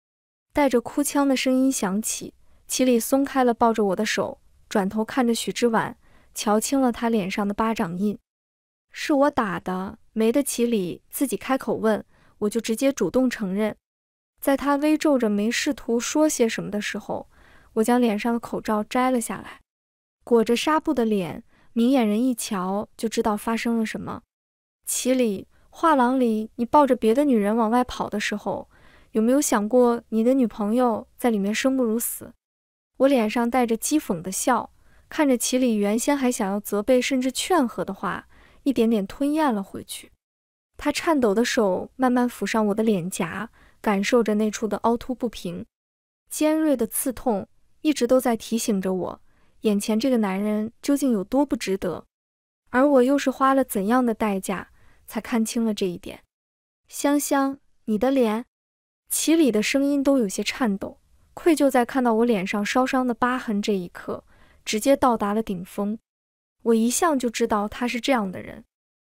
带着哭腔的声音响起。齐里松开了抱着我的手，转头看着许之婉，瞧清了他脸上的巴掌印，是我打的，没得齐里自己开口问，我就直接主动承认。在他微皱着眉试图说些什么的时候，我将脸上的口罩摘了下来，裹着纱布的脸，明眼人一瞧就知道发生了什么。齐里，画廊里你抱着别的女人往外跑的时候，有没有想过你的女朋友在里面生不如死？我脸上带着讥讽的笑，看着齐礼，原先还想要责备，甚至劝和的话，一点点吞咽了回去。他颤抖的手慢慢抚上我的脸颊，感受着那处的凹凸不平，尖锐的刺痛一直都在提醒着我，眼前这个男人究竟有多不值得，而我又是花了怎样的代价才看清了这一点？香香，你的脸，齐礼的声音都有些颤抖。愧疚在看到我脸上烧伤的疤痕这一刻，直接到达了顶峰。我一向就知道他是这样的人，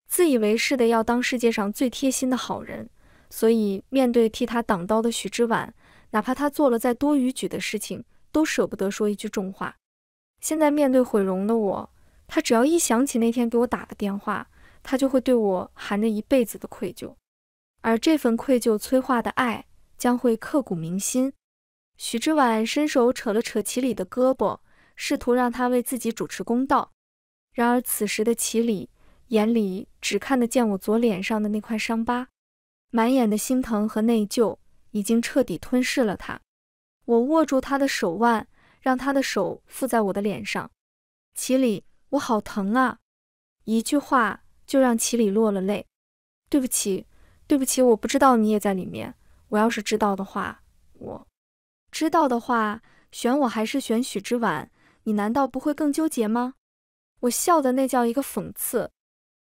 自以为是的要当世界上最贴心的好人，所以面对替他挡刀的许之晚，哪怕他做了再多逾矩的事情，都舍不得说一句重话。现在面对毁容的我，他只要一想起那天给我打的电话，他就会对我含着一辈子的愧疚，而这份愧疚催化的爱将会刻骨铭心。许之晚伸手扯了扯齐里的胳膊，试图让他为自己主持公道。然而此时的齐里眼里只看得见我左脸上的那块伤疤，满眼的心疼和内疚已经彻底吞噬了他。我握住他的手腕，让他的手附在我的脸上。齐里，我好疼啊！一句话就让齐里落了泪。对不起，对不起，我不知道你也在里面。我要是知道的话，我……知道的话，选我还是选许之婉？你难道不会更纠结吗？我笑的那叫一个讽刺，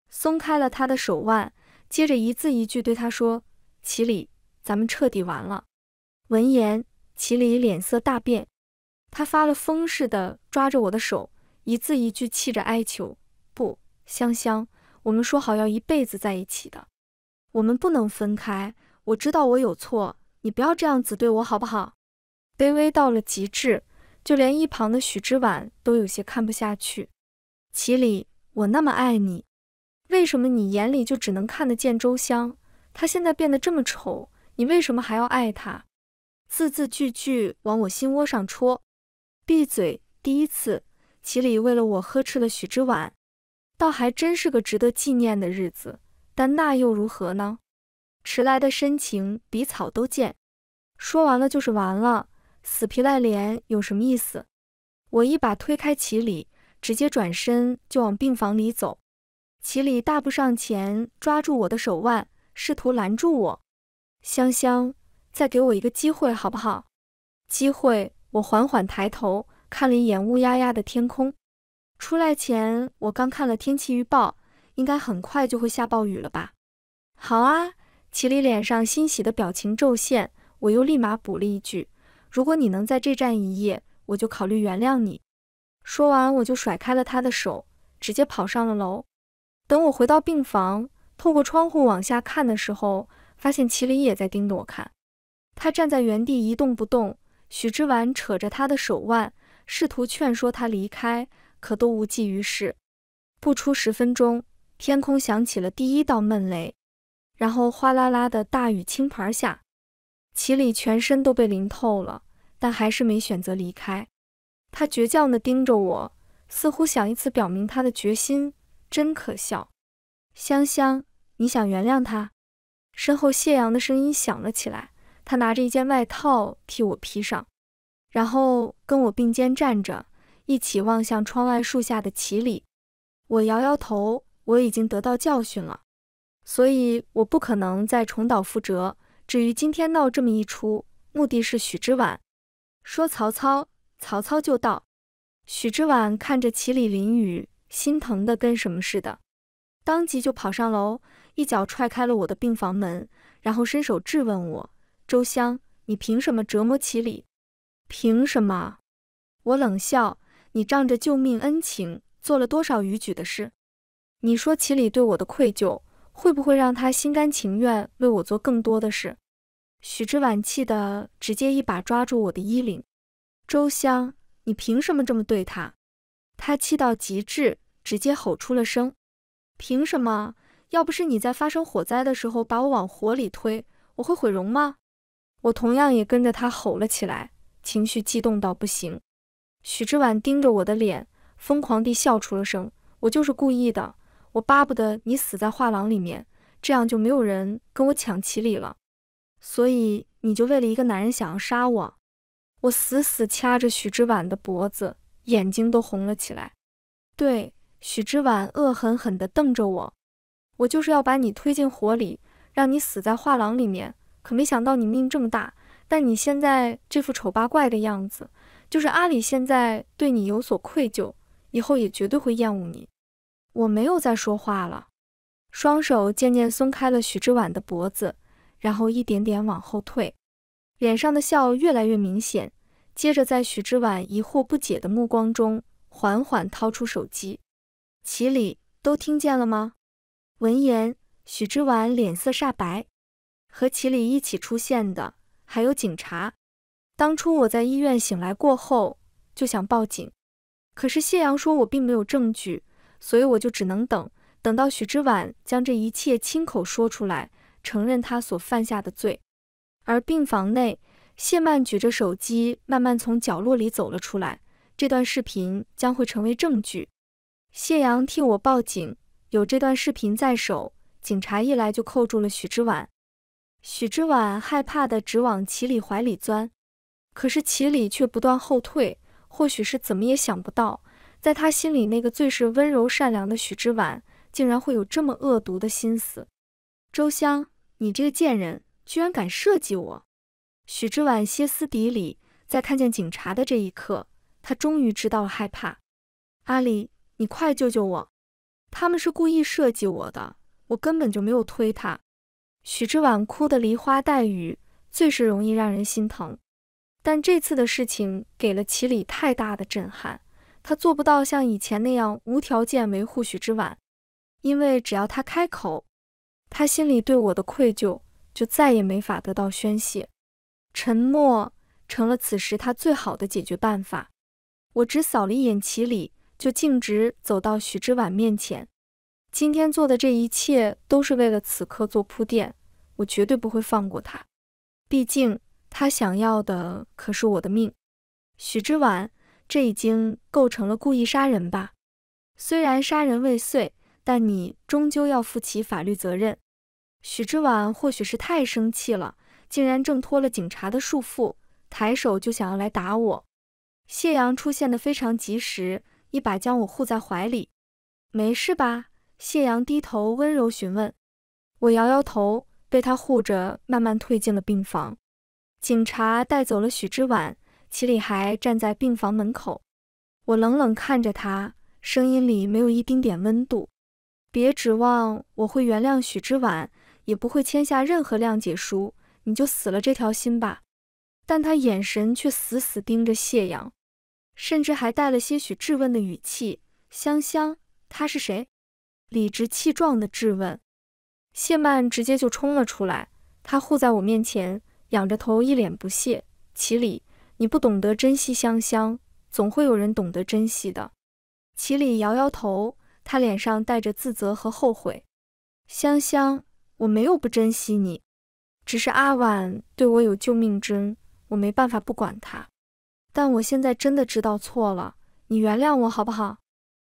松开了他的手腕，接着一字一句对他说：“齐里，咱们彻底完了。”闻言，齐里脸色大变，他发了疯似的抓着我的手，一字一句气着哀求：“不，香香，我们说好要一辈子在一起的，我们不能分开。我知道我有错，你不要这样子对我好不好？”卑微到了极致，就连一旁的许之晚都有些看不下去。齐礼，我那么爱你，为什么你眼里就只能看得见周湘？他现在变得这么丑，你为什么还要爱他？字字句句往我心窝上戳。闭嘴！第一次，齐礼为了我呵斥了许之晚，倒还真是个值得纪念的日子。但那又如何呢？迟来的深情比草都贱。说完了就是完了。死皮赖脸有什么意思？我一把推开齐里，直接转身就往病房里走。齐里大步上前，抓住我的手腕，试图拦住我。香香，再给我一个机会好不好？机会。我缓缓抬头看了一眼乌压压的天空。出来前我刚看了天气预报，应该很快就会下暴雨了吧？好啊！齐里脸上欣喜的表情骤现，我又立马补了一句。如果你能在这站一夜，我就考虑原谅你。说完，我就甩开了他的手，直接跑上了楼。等我回到病房，透过窗户往下看的时候，发现麒麟也在盯着我看。他站在原地一动不动，许之婉扯着他的手腕，试图劝说他离开，可都无济于事。不出十分钟，天空响起了第一道闷雷，然后哗啦啦的大雨倾盆下。齐里全身都被淋透了，但还是没选择离开。他倔强地盯着我，似乎想以此表明他的决心。真可笑，香香，你想原谅他？身后谢阳的声音响了起来。他拿着一件外套替我披上，然后跟我并肩站着，一起望向窗外树下的齐里。我摇摇头，我已经得到教训了，所以我不可能再重蹈覆辙。至于今天闹这么一出，目的是许之晚说曹操，曹操就到。许之晚看着齐里淋雨，心疼的跟什么似的，当即就跑上楼，一脚踹开了我的病房门，然后伸手质问我：“周湘，你凭什么折磨齐里？凭什么？”我冷笑：“你仗着救命恩情，做了多少逾矩的事？你说齐里对我的愧疚？”会不会让他心甘情愿为我做更多的事？许之晚气得直接一把抓住我的衣领：“周香，你凭什么这么对他？”他气到极致，直接吼出了声：“凭什么？要不是你在发生火灾的时候把我往火里推，我会毁容吗？”我同样也跟着他吼了起来，情绪激动到不行。许之晚盯着我的脸，疯狂地笑出了声：“我就是故意的。”我巴不得你死在画廊里面，这样就没有人跟我抢奇礼了。所以你就为了一个男人想要杀我？我死死掐着许之晚的脖子，眼睛都红了起来。对，许之晚恶狠狠地瞪着我。我就是要把你推进火里，让你死在画廊里面。可没想到你命这么大。但你现在这副丑八怪的样子，就是阿里现在对你有所愧疚，以后也绝对会厌恶你。我没有再说话了，双手渐渐松开了许之婉的脖子，然后一点点往后退，脸上的笑越来越明显。接着，在许之婉疑惑不解的目光中，缓缓掏出手机。齐礼，都听见了吗？闻言，许之婉脸色煞白。和齐礼一起出现的还有警察。当初我在医院醒来过后，就想报警，可是谢阳说我并没有证据。所以我就只能等，等到许之晚将这一切亲口说出来，承认他所犯下的罪。而病房内，谢曼举着手机，慢慢从角落里走了出来。这段视频将会成为证据。谢阳替我报警，有这段视频在手，警察一来就扣住了许之晚。许之晚害怕的直往齐里怀里钻，可是齐里却不断后退。或许是怎么也想不到。在他心里，那个最是温柔善良的许之晚，竟然会有这么恶毒的心思。周湘，你这个贱人，居然敢设计我！许之晚歇斯底里，在看见警察的这一刻，他终于知道了害怕。阿离，你快救救我！他们是故意设计我的，我根本就没有推他。许之晚哭得梨花带雨，最是容易让人心疼。但这次的事情给了祁礼太大的震撼。他做不到像以前那样无条件维护许之晚，因为只要他开口，他心里对我的愧疚就再也没法得到宣泄。沉默成了此时他最好的解决办法。我只扫了一眼齐礼，就径直走到许之晚面前。今天做的这一切都是为了此刻做铺垫，我绝对不会放过他。毕竟他想要的可是我的命，许之晚。这已经构成了故意杀人吧？虽然杀人未遂，但你终究要负起法律责任。许之晚或许是太生气了，竟然挣脱了警察的束缚，抬手就想要来打我。谢阳出现的非常及时，一把将我护在怀里。没事吧？谢阳低头温柔询问。我摇摇头，被他护着慢慢退进了病房。警察带走了许之晚。齐里还站在病房门口，我冷冷看着他，声音里没有一丁点温度。别指望我会原谅许之晚，也不会签下任何谅解书，你就死了这条心吧。但他眼神却死死盯着谢阳，甚至还带了些许质问的语气：“香香，他是谁？”理直气壮地质问。谢曼直接就冲了出来，他护在我面前，仰着头，一脸不屑。齐里。你不懂得珍惜香香，总会有人懂得珍惜的。齐礼摇摇头，他脸上带着自责和后悔。香香，我没有不珍惜你，只是阿婉对我有救命之恩，我没办法不管他。但我现在真的知道错了，你原谅我好不好？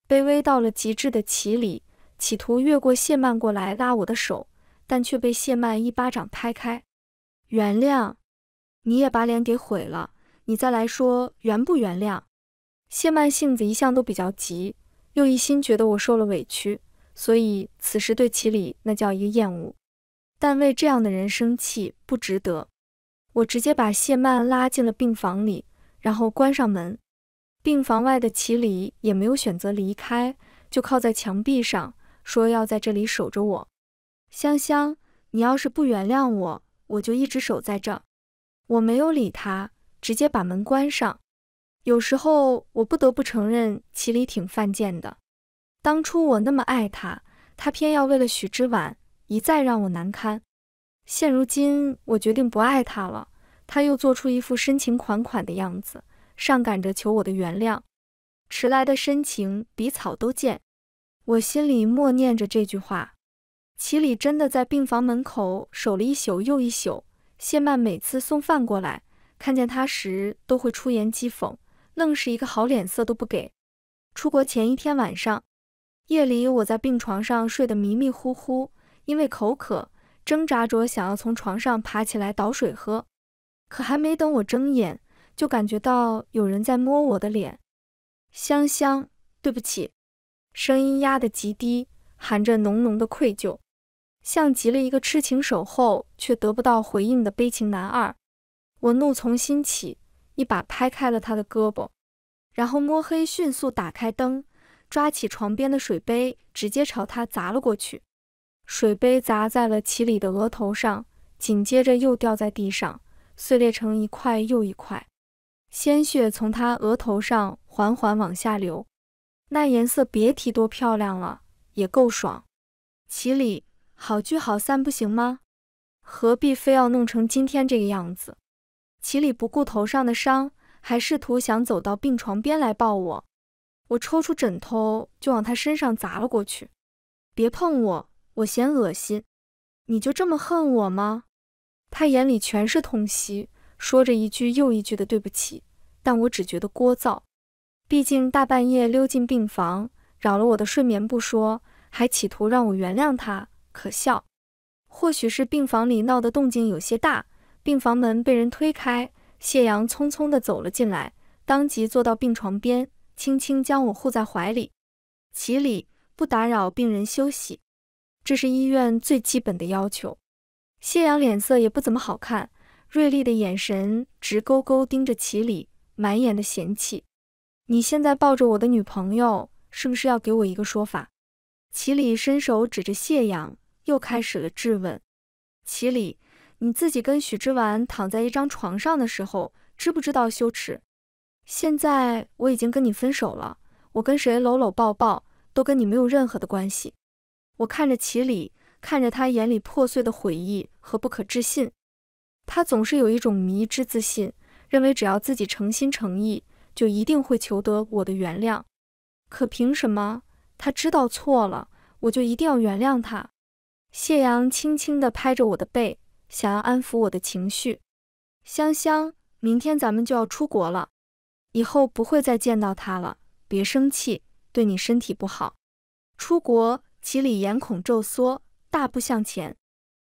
卑微到了极致的齐礼，企图越过谢曼过来拉我的手，但却被谢曼一巴掌拍开。原谅，你也把脸给毁了。你再来说原不原谅？谢曼性子一向都比较急，又一心觉得我受了委屈，所以此时对齐礼那叫一个厌恶。但为这样的人生气不值得，我直接把谢曼拉进了病房里，然后关上门。病房外的齐礼也没有选择离开，就靠在墙壁上，说要在这里守着我。香香，你要是不原谅我，我就一直守在这。我没有理他。直接把门关上。有时候我不得不承认，齐礼挺犯贱的。当初我那么爱他，他偏要为了许之晚一再让我难堪。现如今我决定不爱他了，他又做出一副深情款款的样子，上赶着求我的原谅。迟来的深情比草都贱。我心里默念着这句话。齐礼真的在病房门口守了一宿又一宿。谢曼每次送饭过来。看见他时都会出言讥讽，愣是一个好脸色都不给。出国前一天晚上，夜里我在病床上睡得迷迷糊糊，因为口渴，挣扎着想要从床上爬起来倒水喝，可还没等我睁眼，就感觉到有人在摸我的脸。香香，对不起，声音压得极低，含着浓浓的愧疚，像极了一个痴情守候却得不到回应的悲情男二。我怒从心起，一把拍开了他的胳膊，然后摸黑迅速打开灯，抓起床边的水杯，直接朝他砸了过去。水杯砸在了齐里的额头上，紧接着又掉在地上，碎裂成一块又一块，鲜血从他额头上缓缓往下流，那颜色别提多漂亮了，也够爽。齐里，好聚好散不行吗？何必非要弄成今天这个样子？齐里不顾头上的伤，还试图想走到病床边来抱我。我抽出枕头就往他身上砸了过去：“别碰我，我嫌恶心。”“你就这么恨我吗？”他眼里全是痛惜，说着一句又一句的对不起，但我只觉得聒噪。毕竟大半夜溜进病房，扰了我的睡眠不说，还企图让我原谅他，可笑。或许是病房里闹的动静有些大。病房门被人推开，谢阳匆匆地走了进来，当即坐到病床边，轻轻将我护在怀里。齐礼，不打扰病人休息，这是医院最基本的要求。谢阳脸色也不怎么好看，锐利的眼神直勾勾盯着齐礼，满眼的嫌弃。你现在抱着我的女朋友，是不是要给我一个说法？齐礼伸手指着谢阳，又开始了质问。齐礼。你自己跟许之完躺在一张床上的时候，知不知道羞耻？现在我已经跟你分手了，我跟谁搂搂抱抱都跟你没有任何的关系。我看着齐礼，看着他眼里破碎的悔意和不可置信。他总是有一种迷之自信，认为只要自己诚心诚意，就一定会求得我的原谅。可凭什么他知道错了，我就一定要原谅他？谢阳轻轻的拍着我的背。想要安抚我的情绪，香香，明天咱们就要出国了，以后不会再见到他了，别生气，对你身体不好。出国，齐里眼孔骤缩，大步向前，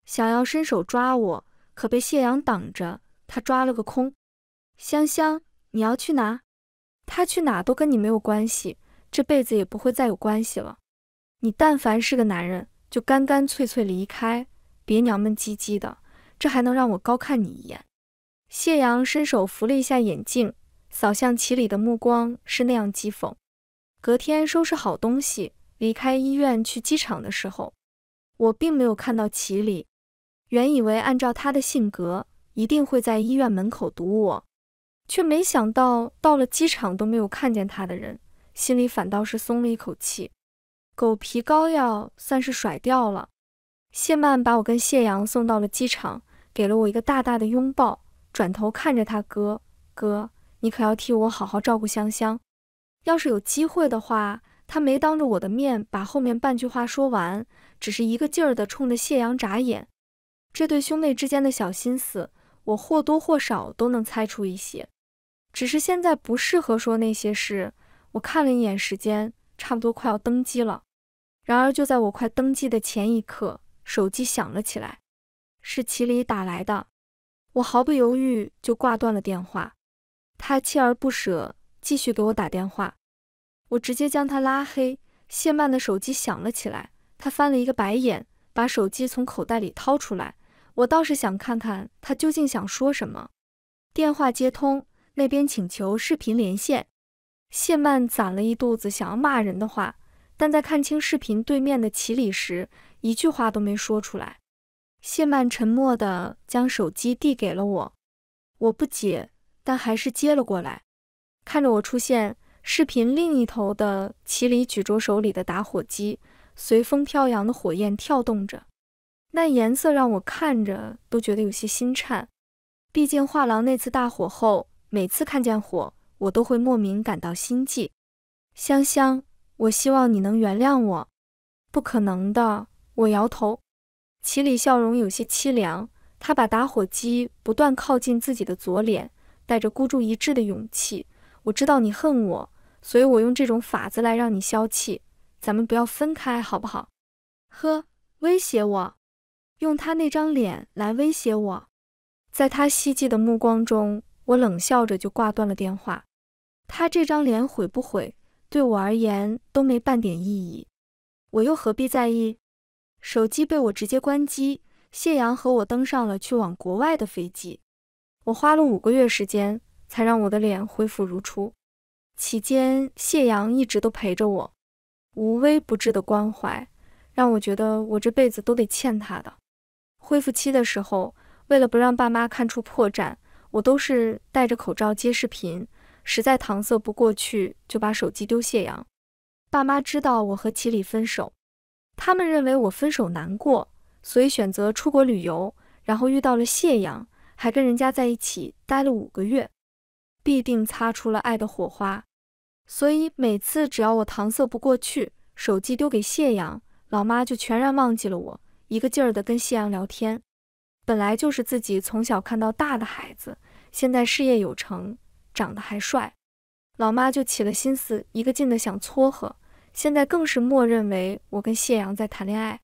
想要伸手抓我，可被谢阳挡着，他抓了个空。香香，你要去哪？他去哪都跟你没有关系，这辈子也不会再有关系了。你但凡是个男人，就干干脆脆离开，别娘们唧唧的。这还能让我高看你一眼？谢阳伸手扶了一下眼镜，扫向齐礼的目光是那样讥讽。隔天收拾好东西离开医院去机场的时候，我并没有看到齐礼。原以为按照他的性格一定会在医院门口堵我，却没想到到了机场都没有看见他的人，心里反倒是松了一口气，狗皮膏药算是甩掉了。谢曼把我跟谢阳送到了机场。给了我一个大大的拥抱，转头看着他哥哥：“你可要替我好好照顾香香。要是有机会的话。”他没当着我的面把后面半句话说完，只是一个劲儿的冲着谢阳眨眼。这对兄妹之间的小心思，我或多或少都能猜出一些，只是现在不适合说那些事。我看了一眼时间，差不多快要登机了。然而，就在我快登机的前一刻，手机响了起来。是齐里打来的，我毫不犹豫就挂断了电话。他锲而不舍，继续给我打电话，我直接将他拉黑。谢曼的手机响了起来，他翻了一个白眼，把手机从口袋里掏出来。我倒是想看看他究竟想说什么。电话接通，那边请求视频连线。谢曼攒了一肚子想要骂人的话，但在看清视频对面的齐礼时，一句话都没说出来。谢曼沉默地将手机递给了我，我不解，但还是接了过来。看着我出现，视频另一头的齐里举着手里的打火机，随风飘扬的火焰跳动着，那颜色让我看着都觉得有些心颤。毕竟画廊那次大火后，每次看见火，我都会莫名感到心悸。香香，我希望你能原谅我。不可能的，我摇头。齐里笑容有些凄凉，他把打火机不断靠近自己的左脸，带着孤注一掷的勇气。我知道你恨我，所以我用这种法子来让你消气。咱们不要分开，好不好？呵，威胁我？用他那张脸来威胁我？在他希冀的目光中，我冷笑着就挂断了电话。他这张脸毁不毁，对我而言都没半点意义，我又何必在意？手机被我直接关机。谢阳和我登上了去往国外的飞机。我花了五个月时间才让我的脸恢复如初。期间，谢阳一直都陪着我，无微不至的关怀让我觉得我这辈子都得欠他的。恢复期的时候，为了不让爸妈看出破绽，我都是戴着口罩接视频。实在搪塞不过去，就把手机丢谢阳。爸妈知道我和齐礼分手。他们认为我分手难过，所以选择出国旅游，然后遇到了谢阳，还跟人家在一起待了五个月，必定擦出了爱的火花。所以每次只要我搪塞不过去，手机丢给谢阳，老妈就全然忘记了我，一个劲儿的跟谢阳聊天。本来就是自己从小看到大的孩子，现在事业有成，长得还帅，老妈就起了心思，一个劲的想撮合。现在更是默认为我跟谢阳在谈恋爱。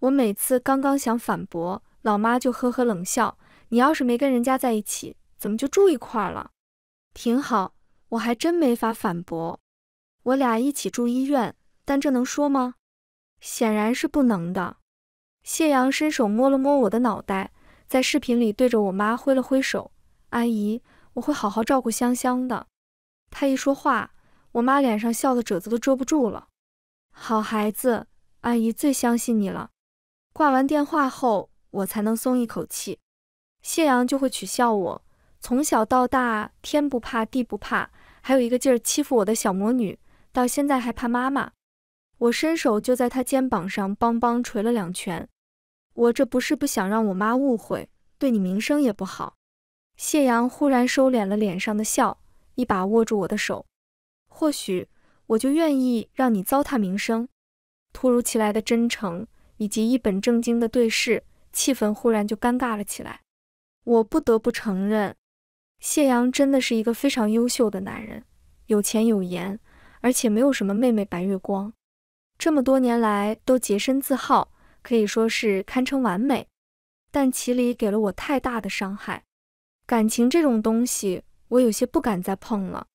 我每次刚刚想反驳，老妈就呵呵冷笑：“你要是没跟人家在一起，怎么就住一块了？”挺好，我还真没法反驳。我俩一起住医院，但这能说吗？显然是不能的。谢阳伸手摸了摸我的脑袋，在视频里对着我妈挥了挥手：“阿姨，我会好好照顾香香的。”他一说话。我妈脸上笑的褶子都遮不住了，好孩子，阿姨最相信你了。挂完电话后，我才能松一口气。谢阳就会取笑我，从小到大天不怕地不怕，还有一个劲儿欺负我的小魔女，到现在还怕妈妈。我伸手就在他肩膀上梆梆捶了两拳，我这不是不想让我妈误会，对你名声也不好。谢阳忽然收敛了脸上的笑，一把握住我的手。或许我就愿意让你糟蹋名声。突如其来的真诚以及一本正经的对视，气氛忽然就尴尬了起来。我不得不承认，谢阳真的是一个非常优秀的男人，有钱有颜，而且没有什么妹妹白月光，这么多年来都洁身自好，可以说是堪称完美。但齐礼给了我太大的伤害，感情这种东西，我有些不敢再碰了。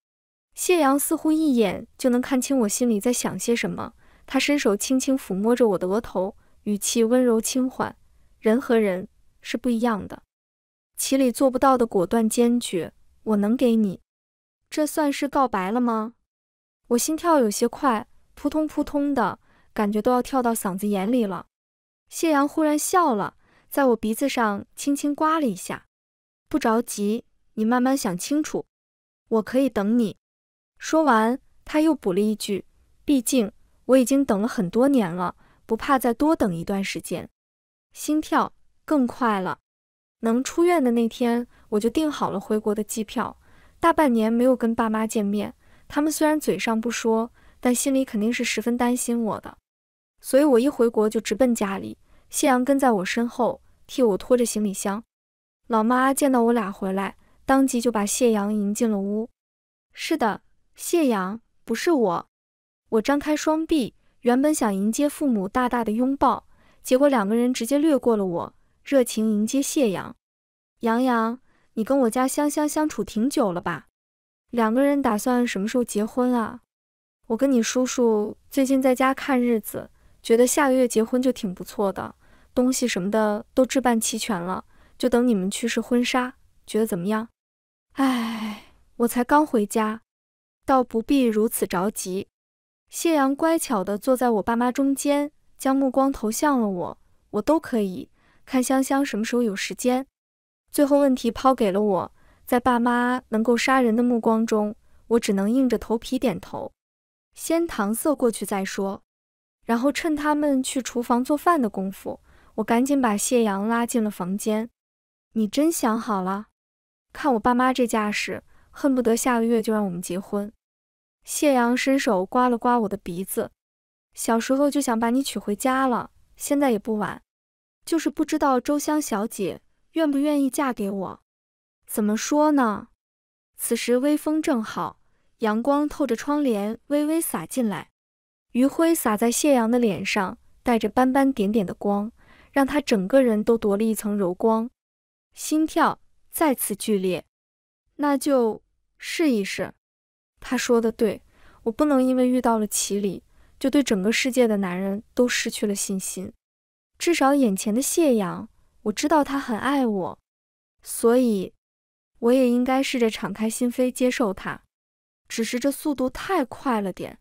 谢阳似乎一眼就能看清我心里在想些什么，他伸手轻轻抚摸着我的额头，语气温柔轻缓。人和人是不一样的，齐里做不到的果断坚决，我能给你。这算是告白了吗？我心跳有些快，扑通扑通的感觉都要跳到嗓子眼里了。谢阳忽然笑了，在我鼻子上轻轻刮了一下。不着急，你慢慢想清楚，我可以等你。说完，他又补了一句：“毕竟我已经等了很多年了，不怕再多等一段时间。”心跳更快了。能出院的那天，我就订好了回国的机票。大半年没有跟爸妈见面，他们虽然嘴上不说，但心里肯定是十分担心我的。所以，我一回国就直奔家里。谢阳跟在我身后，替我拖着行李箱。老妈见到我俩回来，当即就把谢阳迎进了屋。是的。谢阳，不是我，我张开双臂，原本想迎接父母大大的拥抱，结果两个人直接略过了我，热情迎接谢阳。杨洋，你跟我家香香相处挺久了吧？两个人打算什么时候结婚啊？我跟你叔叔最近在家看日子，觉得下个月结婚就挺不错的，东西什么的都置办齐全了，就等你们去试婚纱，觉得怎么样？哎，我才刚回家。倒不必如此着急。谢阳乖巧地坐在我爸妈中间，将目光投向了我。我都可以。看香香什么时候有时间？最后问题抛给了我，在爸妈能够杀人的目光中，我只能硬着头皮点头，先搪塞过去再说。然后趁他们去厨房做饭的功夫，我赶紧把谢阳拉进了房间。你真想好了？看我爸妈这架势，恨不得下个月就让我们结婚。谢阳伸手刮了刮我的鼻子，小时候就想把你娶回家了，现在也不晚，就是不知道周香小姐愿不愿意嫁给我。怎么说呢？此时微风正好，阳光透着窗帘微微洒进来，余晖洒在谢阳的脸上，带着斑斑点点的光，让他整个人都多了一层柔光。心跳再次剧烈，那就试一试。他说的对，我不能因为遇到了齐里，就对整个世界的男人都失去了信心。至少眼前的谢阳，我知道他很爱我，所以我也应该试着敞开心扉接受他。只是这速度太快了点。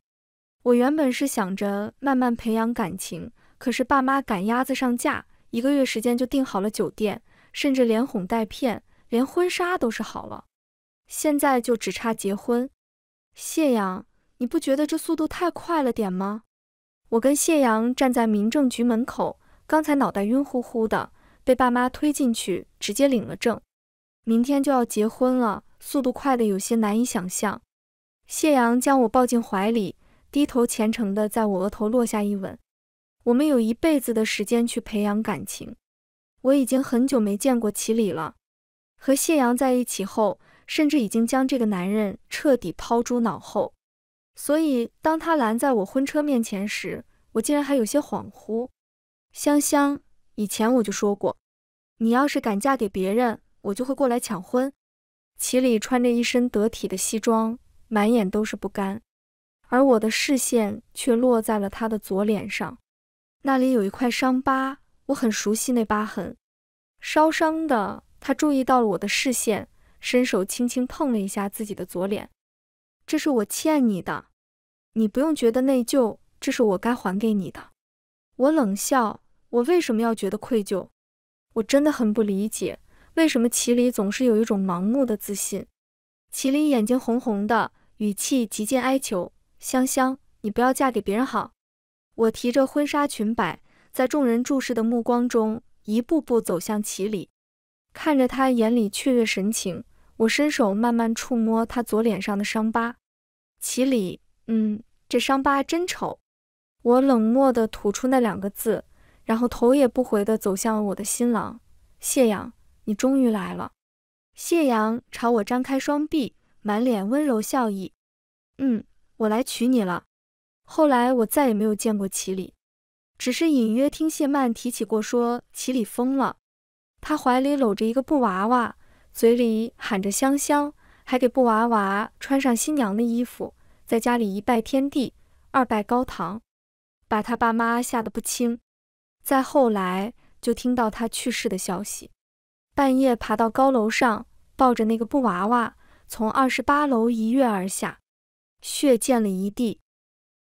我原本是想着慢慢培养感情，可是爸妈赶鸭子上架，一个月时间就订好了酒店，甚至连哄带骗，连婚纱都是好了。现在就只差结婚。谢阳，你不觉得这速度太快了点吗？我跟谢阳站在民政局门口，刚才脑袋晕乎乎的，被爸妈推进去，直接领了证。明天就要结婚了，速度快的有些难以想象。谢阳将我抱进怀里，低头虔诚的在我额头落下一吻。我们有一辈子的时间去培养感情。我已经很久没见过齐礼了，和谢阳在一起后。甚至已经将这个男人彻底抛诸脑后，所以当他拦在我婚车面前时，我竟然还有些恍惚。香香，以前我就说过，你要是敢嫁给别人，我就会过来抢婚。齐里穿着一身得体的西装，满眼都是不甘，而我的视线却落在了他的左脸上，那里有一块伤疤，我很熟悉那疤痕，烧伤的。他注意到了我的视线。伸手轻轻碰了一下自己的左脸，这是我欠你的，你不用觉得内疚，这是我该还给你的。我冷笑，我为什么要觉得愧疚？我真的很不理解，为什么齐里总是有一种盲目的自信。齐里眼睛红红的，语气极尽哀求：“香香，你不要嫁给别人好。”我提着婚纱裙摆，在众人注视的目光中，一步步走向齐里，看着他眼里雀跃神情。我伸手慢慢触摸他左脸上的伤疤，齐里，嗯，这伤疤真丑。我冷漠地吐出那两个字，然后头也不回地走向了我的新郎谢阳。你终于来了。谢阳朝我张开双臂，满脸温柔笑意。嗯，我来娶你了。后来我再也没有见过齐里，只是隐约听谢曼提起过，说齐里疯了，他怀里搂着一个布娃娃。嘴里喊着“香香”，还给布娃娃穿上新娘的衣服，在家里一拜天地，二拜高堂，把他爸妈吓得不轻。再后来，就听到他去世的消息，半夜爬到高楼上，抱着那个布娃娃，从二十八楼一跃而下，血溅了一地。